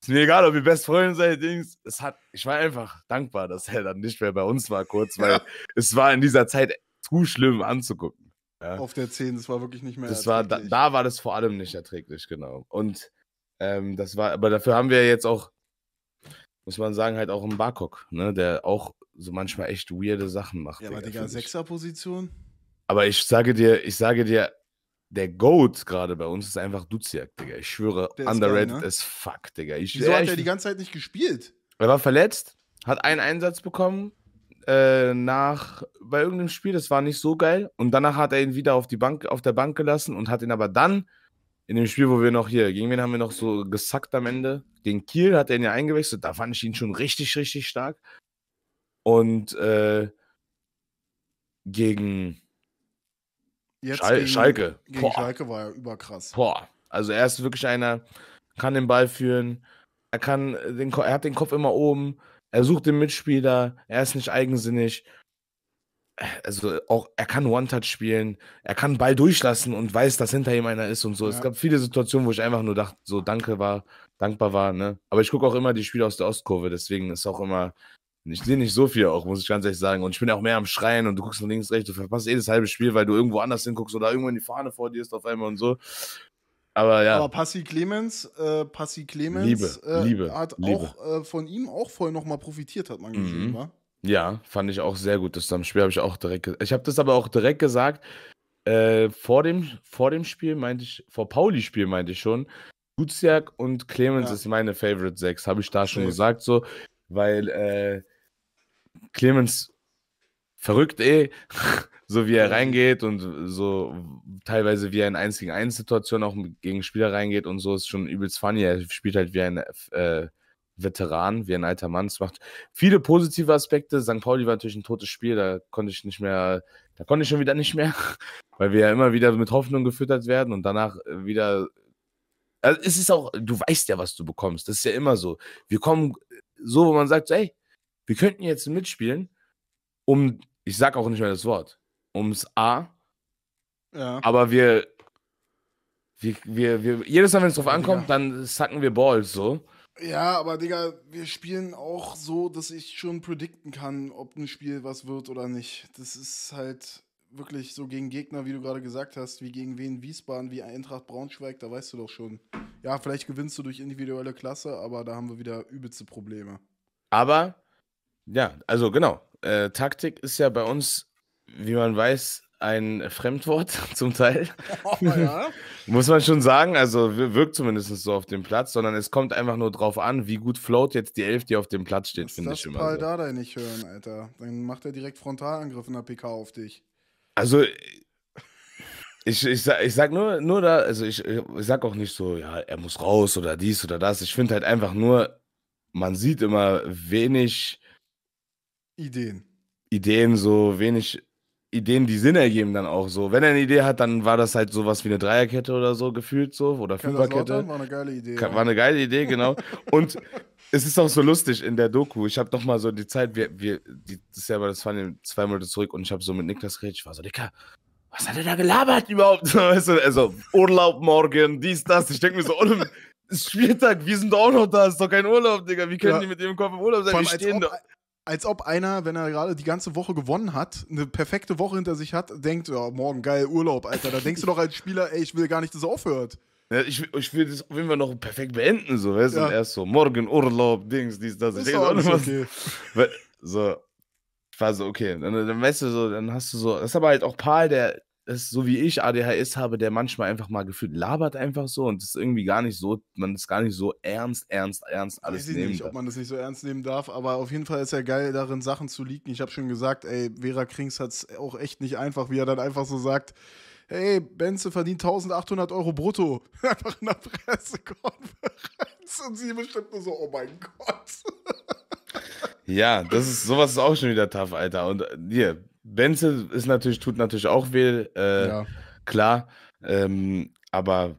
ist mir egal, ob ihr best Freunde seid, Dings. Es hat, ich war einfach dankbar, dass er dann nicht mehr bei uns war, kurz, weil ja. es war in dieser Zeit zu schlimm anzugucken. Ja. Auf der 10, das war wirklich nicht mehr das war da, da, war das vor allem nicht erträglich, genau. Und ähm, das war, aber dafür haben wir jetzt auch muss man sagen, halt auch im Barcock, ne, der auch so manchmal echt weirde Sachen macht. Ja, aber Digga, Sechserposition? Aber ich sage dir, ich sage dir, der Goat gerade bei uns ist einfach Duziak, Digga. Ich schwöre, underrated geil, ne? as fuck, Digga. Ich, Wieso ja, äh, hat er die ganze Zeit nicht gespielt? Er war verletzt, hat einen Einsatz bekommen äh, nach bei irgendeinem Spiel, das war nicht so geil. Und danach hat er ihn wieder auf die Bank, auf der Bank gelassen und hat ihn aber dann in dem Spiel, wo wir noch hier, gegen wen haben wir noch so gesackt am Ende? Gegen Kiel hat er ihn ja eingewechselt, da fand ich ihn schon richtig, richtig stark. Und äh, gegen, Schal gegen Schalke. Gegen Boah. Schalke war er überkrass. Boah. Also er ist wirklich einer, kann den Ball führen, er kann den, er hat den Kopf immer oben, er sucht den Mitspieler, er ist nicht eigensinnig also äh, auch, er kann One-Touch spielen, er kann Ball durchlassen und weiß, dass hinter ihm einer ist und so. Ja. Es gab viele Situationen, wo ich einfach nur dachte, so danke war, dankbar war, ne? Aber ich gucke auch immer die Spiele aus der Ostkurve, deswegen ist auch immer, ich sehe nicht so viel auch, muss ich ganz ehrlich sagen. Und ich bin auch mehr am Schreien und du guckst von links, rechts, du verpasst eh das halbe Spiel, weil du irgendwo anders hinguckst oder irgendwann die Fahne vor dir ist auf einmal und so. Aber ja. Aber Passi Clemens, äh, Passi Clemens Liebe, äh, Liebe, hat Liebe. auch äh, von ihm auch voll nochmal profitiert, hat man geschrieben, mhm. war. Ja, fand ich auch sehr gut. Das Spiel habe ich auch direkt. Ich habe das aber auch direkt gesagt. Äh, vor, dem, vor dem Spiel meinte ich, vor Pauli-Spiel meinte ich schon, Duziak und Clemens ja. ist meine Favorite 6, habe ich da schon okay. gesagt, so, weil äh, Clemens verrückt eh, so wie er reingeht und so teilweise wie er in 1 gegen 1 Situationen auch gegen Spieler reingeht und so ist schon übelst funny. Er spielt halt wie ein äh, Veteran, wie ein alter Mann. Es macht viele positive Aspekte. St. Pauli war natürlich ein totes Spiel, da konnte ich nicht mehr, da konnte ich schon wieder nicht mehr, weil wir ja immer wieder mit Hoffnung gefüttert werden und danach äh, wieder. Also es ist auch, du weißt ja, was du bekommst. Das ist ja immer so. Wir kommen äh, so, wo man sagt, ey, wir könnten jetzt mitspielen, um, ich sag auch nicht mehr das Wort, ums A. Ja. Aber wir, wir, wir, wir, jedes Mal, wenn es drauf ankommt, ja. dann sacken wir Balls so. Ja, aber Digga, wir spielen auch so, dass ich schon predikten kann, ob ein Spiel was wird oder nicht. Das ist halt wirklich so gegen Gegner, wie du gerade gesagt hast, wie gegen wen Wiesbaden, wie Eintracht Braunschweig, da weißt du doch schon. Ja, vielleicht gewinnst du durch individuelle Klasse, aber da haben wir wieder übelste Probleme. Aber, ja, also genau. Äh, Taktik ist ja bei uns, wie man weiß, ein Fremdwort zum Teil. Oh, ja. Muss man schon sagen, also wirkt zumindest so auf dem Platz, sondern es kommt einfach nur drauf an, wie gut float jetzt die Elf, die auf dem Platz steht, finde ich immer. Das so. Dardai nicht hören, Alter. Dann macht er direkt Frontalangriff in der PK auf dich. Also ich, ich, sag, ich sag nur, nur da, also ich, ich sag auch nicht so, ja, er muss raus oder dies oder das. Ich finde halt einfach nur, man sieht immer wenig Ideen. Ideen, so wenig Ideen, die Sinn ergeben, dann auch so. Wenn er eine Idee hat, dann war das halt sowas wie eine Dreierkette oder so gefühlt so oder Fünferkette. War eine geile Idee. War eine geile Idee, genau. Und es ist auch so lustig in der Doku. Ich habe nochmal so die Zeit, wir, wir, die, das ja, das waren zwei Monate zurück und ich habe so mit Niklas geredet. Ich war so, Dicker, was hat er da gelabert überhaupt? weißt du, also Urlaub morgen, dies, das. Ich denke mir so, oh, Spieltag, wir sind doch auch noch da, ist doch kein Urlaub, Digga. Wie können ja. die mit dem Kopf im Urlaub sein? Vor allem, als, ob, als ob einer, wenn er gerade die ganze Woche gewonnen hat, eine perfekte Woche hinter sich hat, denkt, ja, morgen geil Urlaub, Alter. Da denkst du doch als Spieler, ey, ich will gar nicht, dass er aufhört. Ja, ich, ich will das auf jeden Fall noch perfekt beenden, so, weißt du? Erst so, morgen Urlaub, Dings, dies, das. Ist ich auch nicht okay. Weil, so, ich war so, okay. Dann, dann, weißt du so, dann hast du so, das ist aber halt auch Paul, der ist so wie ich ADHS habe, der manchmal einfach mal gefühlt labert einfach so und ist irgendwie gar nicht so, man ist gar nicht so ernst, ernst, ernst alles Weiß ich nehmen nicht, darf. ob man das nicht so ernst nehmen darf, aber auf jeden Fall ist er geil darin, Sachen zu leaken. Ich habe schon gesagt, ey, Vera Krings hat es auch echt nicht einfach, wie er dann einfach so sagt, hey, Benze verdient 1800 Euro brutto. einfach in der Pressekonferenz und sie bestimmt nur so, oh mein Gott. ja, das ist, sowas ist auch schon wieder tough, Alter. Und äh, hier, Benze ist natürlich, tut natürlich auch weh, äh, ja. klar. Ähm, aber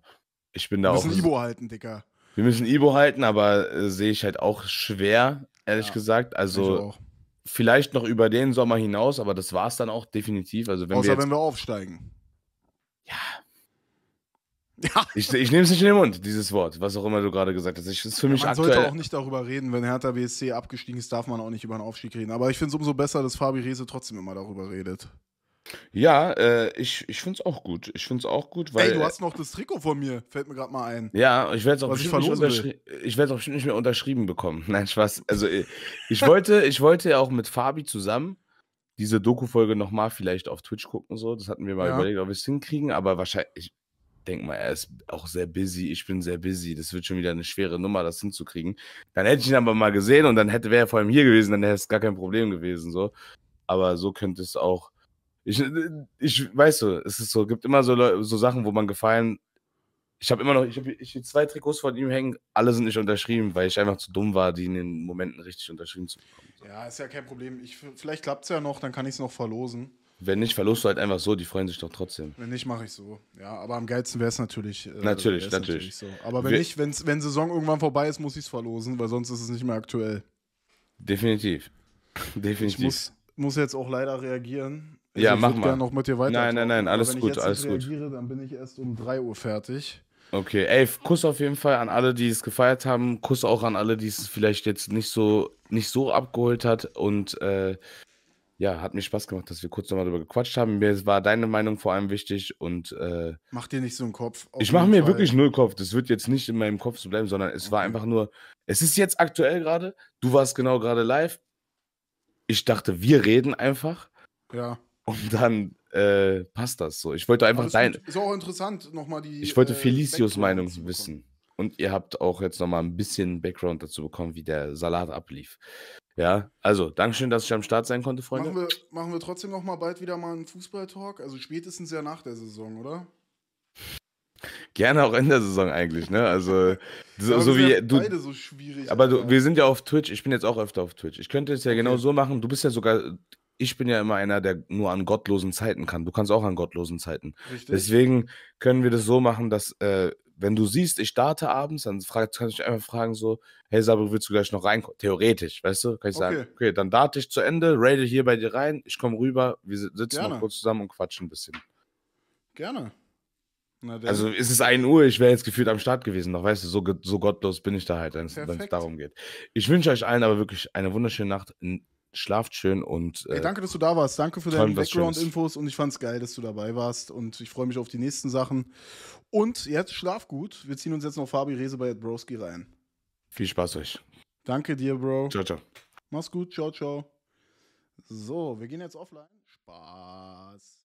ich bin da auch. Wir müssen auch, Ibo halten, Dicker. Wir müssen Ibo halten, aber äh, sehe ich halt auch schwer, ehrlich ja, gesagt. Also vielleicht noch über den Sommer hinaus, aber das war es dann auch definitiv. Also, wenn Außer wir jetzt, wenn wir aufsteigen. Ja, ich, ich nehme es nicht in den Mund, dieses Wort, was auch immer du gerade gesagt hast. Ich, ist für mich man aktuell sollte auch nicht darüber reden, wenn Hertha BSC abgestiegen ist, darf man auch nicht über einen Aufstieg reden. Aber ich finde es umso besser, dass Fabi Rese trotzdem immer darüber redet. Ja, äh, ich, ich finde es auch gut. Ich finde es auch gut, weil. Ey, du äh, hast noch das Trikot von mir, fällt mir gerade mal ein. Ja, ich werde es auch, auch bestimmt nicht mehr unterschrieben bekommen. Nein, Spaß. Also, äh, ich, wollte, ich wollte ja auch mit Fabi zusammen diese Doku-Folge nochmal vielleicht auf Twitch gucken, so. Das hatten wir mal ja. überlegt, ob wir es hinkriegen, aber wahrscheinlich, denke mal, er ist auch sehr busy, ich bin sehr busy, das wird schon wieder eine schwere Nummer, das hinzukriegen. Dann hätte ich ihn aber mal gesehen und dann hätte wäre er vor allem hier gewesen, dann wäre es gar kein Problem gewesen, so. Aber so könnte es auch. Ich, ich weißt du, es ist so, gibt immer so, so Sachen, wo man gefallen. Ich habe immer noch, ich habe ich, zwei Trikots von ihm hängen, alle sind nicht unterschrieben, weil ich einfach zu dumm war, die in den Momenten richtig unterschrieben zu bekommen. Ja, ist ja kein Problem. Ich, vielleicht klappt es ja noch, dann kann ich es noch verlosen. Wenn nicht, verlust du halt einfach so, die freuen sich doch trotzdem. Wenn nicht, mache ich so. Ja, aber am geilsten wäre es natürlich. Äh, natürlich, natürlich. natürlich so. Aber wenn Wir nicht, wenn's, wenn Saison irgendwann vorbei ist, muss ich es verlosen, weil sonst ist es nicht mehr aktuell. Definitiv. Definitiv. Ich muss, muss jetzt auch leider reagieren. Also ja, ich mach mal. Ich gerne noch mit dir weiter. Nein, nein, nein, alles gut, alles gut. Wenn ich jetzt reagiere, dann bin ich erst um 3 Uhr fertig. Okay, ey, Kuss auf jeden Fall an alle, die es gefeiert haben. Kuss auch an alle, die es vielleicht jetzt nicht so, nicht so abgeholt hat. Und äh, ja, hat mir Spaß gemacht, dass wir kurz nochmal darüber gequatscht haben. Mir war deine Meinung vor allem wichtig und. Äh, mach dir nicht so einen Kopf. Ich mache mir Fall. wirklich null Kopf. Das wird jetzt nicht in meinem Kopf so bleiben, sondern es okay. war einfach nur. Es ist jetzt aktuell gerade. Du warst genau gerade live. Ich dachte, wir reden einfach. Ja. Und dann äh, passt das so. Ich wollte einfach dein. Ist auch interessant, nochmal die. Ich wollte äh, Meinung wissen und ihr habt auch jetzt nochmal ein bisschen Background dazu bekommen, wie der Salat ablief. Ja, also Dankeschön, dass ich am Start sein konnte, Freunde. Machen wir, machen wir trotzdem nochmal bald wieder mal einen Fußball-Talk, also spätestens ja nach der Saison, oder? Gerne auch in der Saison eigentlich, ne? Also so, so wie du. Beide so schwierig. Aber du, wir sind ja auf Twitch. Ich bin jetzt auch öfter auf Twitch. Ich könnte es ja genau okay. genau so machen. Du bist ja sogar. Ich bin ja immer einer, der nur an gottlosen Zeiten kann. Du kannst auch an gottlosen Zeiten. Richtig. Deswegen können wir das so machen, dass äh, wenn du siehst, ich starte abends, dann frag, kannst du einfach fragen so, hey Sabri, willst du gleich noch reinkommen? Theoretisch, weißt du? Kann ich okay. sagen, okay, dann date ich zu Ende, raide hier bei dir rein, ich komme rüber, wir sitzen Gerne. noch kurz zusammen und quatschen ein bisschen. Gerne. Also ist es 1 Uhr, ich wäre jetzt gefühlt am Start gewesen, noch weißt du, so, so gottlos bin ich da halt, wenn es darum geht. Ich wünsche euch allen aber wirklich eine wunderschöne Nacht, schlaft schön und. Äh, hey, danke, dass du da warst. Danke für deine Background-Infos und ich fand es geil, dass du dabei warst und ich freue mich auf die nächsten Sachen. Und jetzt schlaf gut. Wir ziehen uns jetzt noch Fabi Rese bei Broski rein. Viel Spaß euch. Danke dir, Bro. Ciao, ciao. Mach's gut. Ciao, ciao. So, wir gehen jetzt offline. Spaß.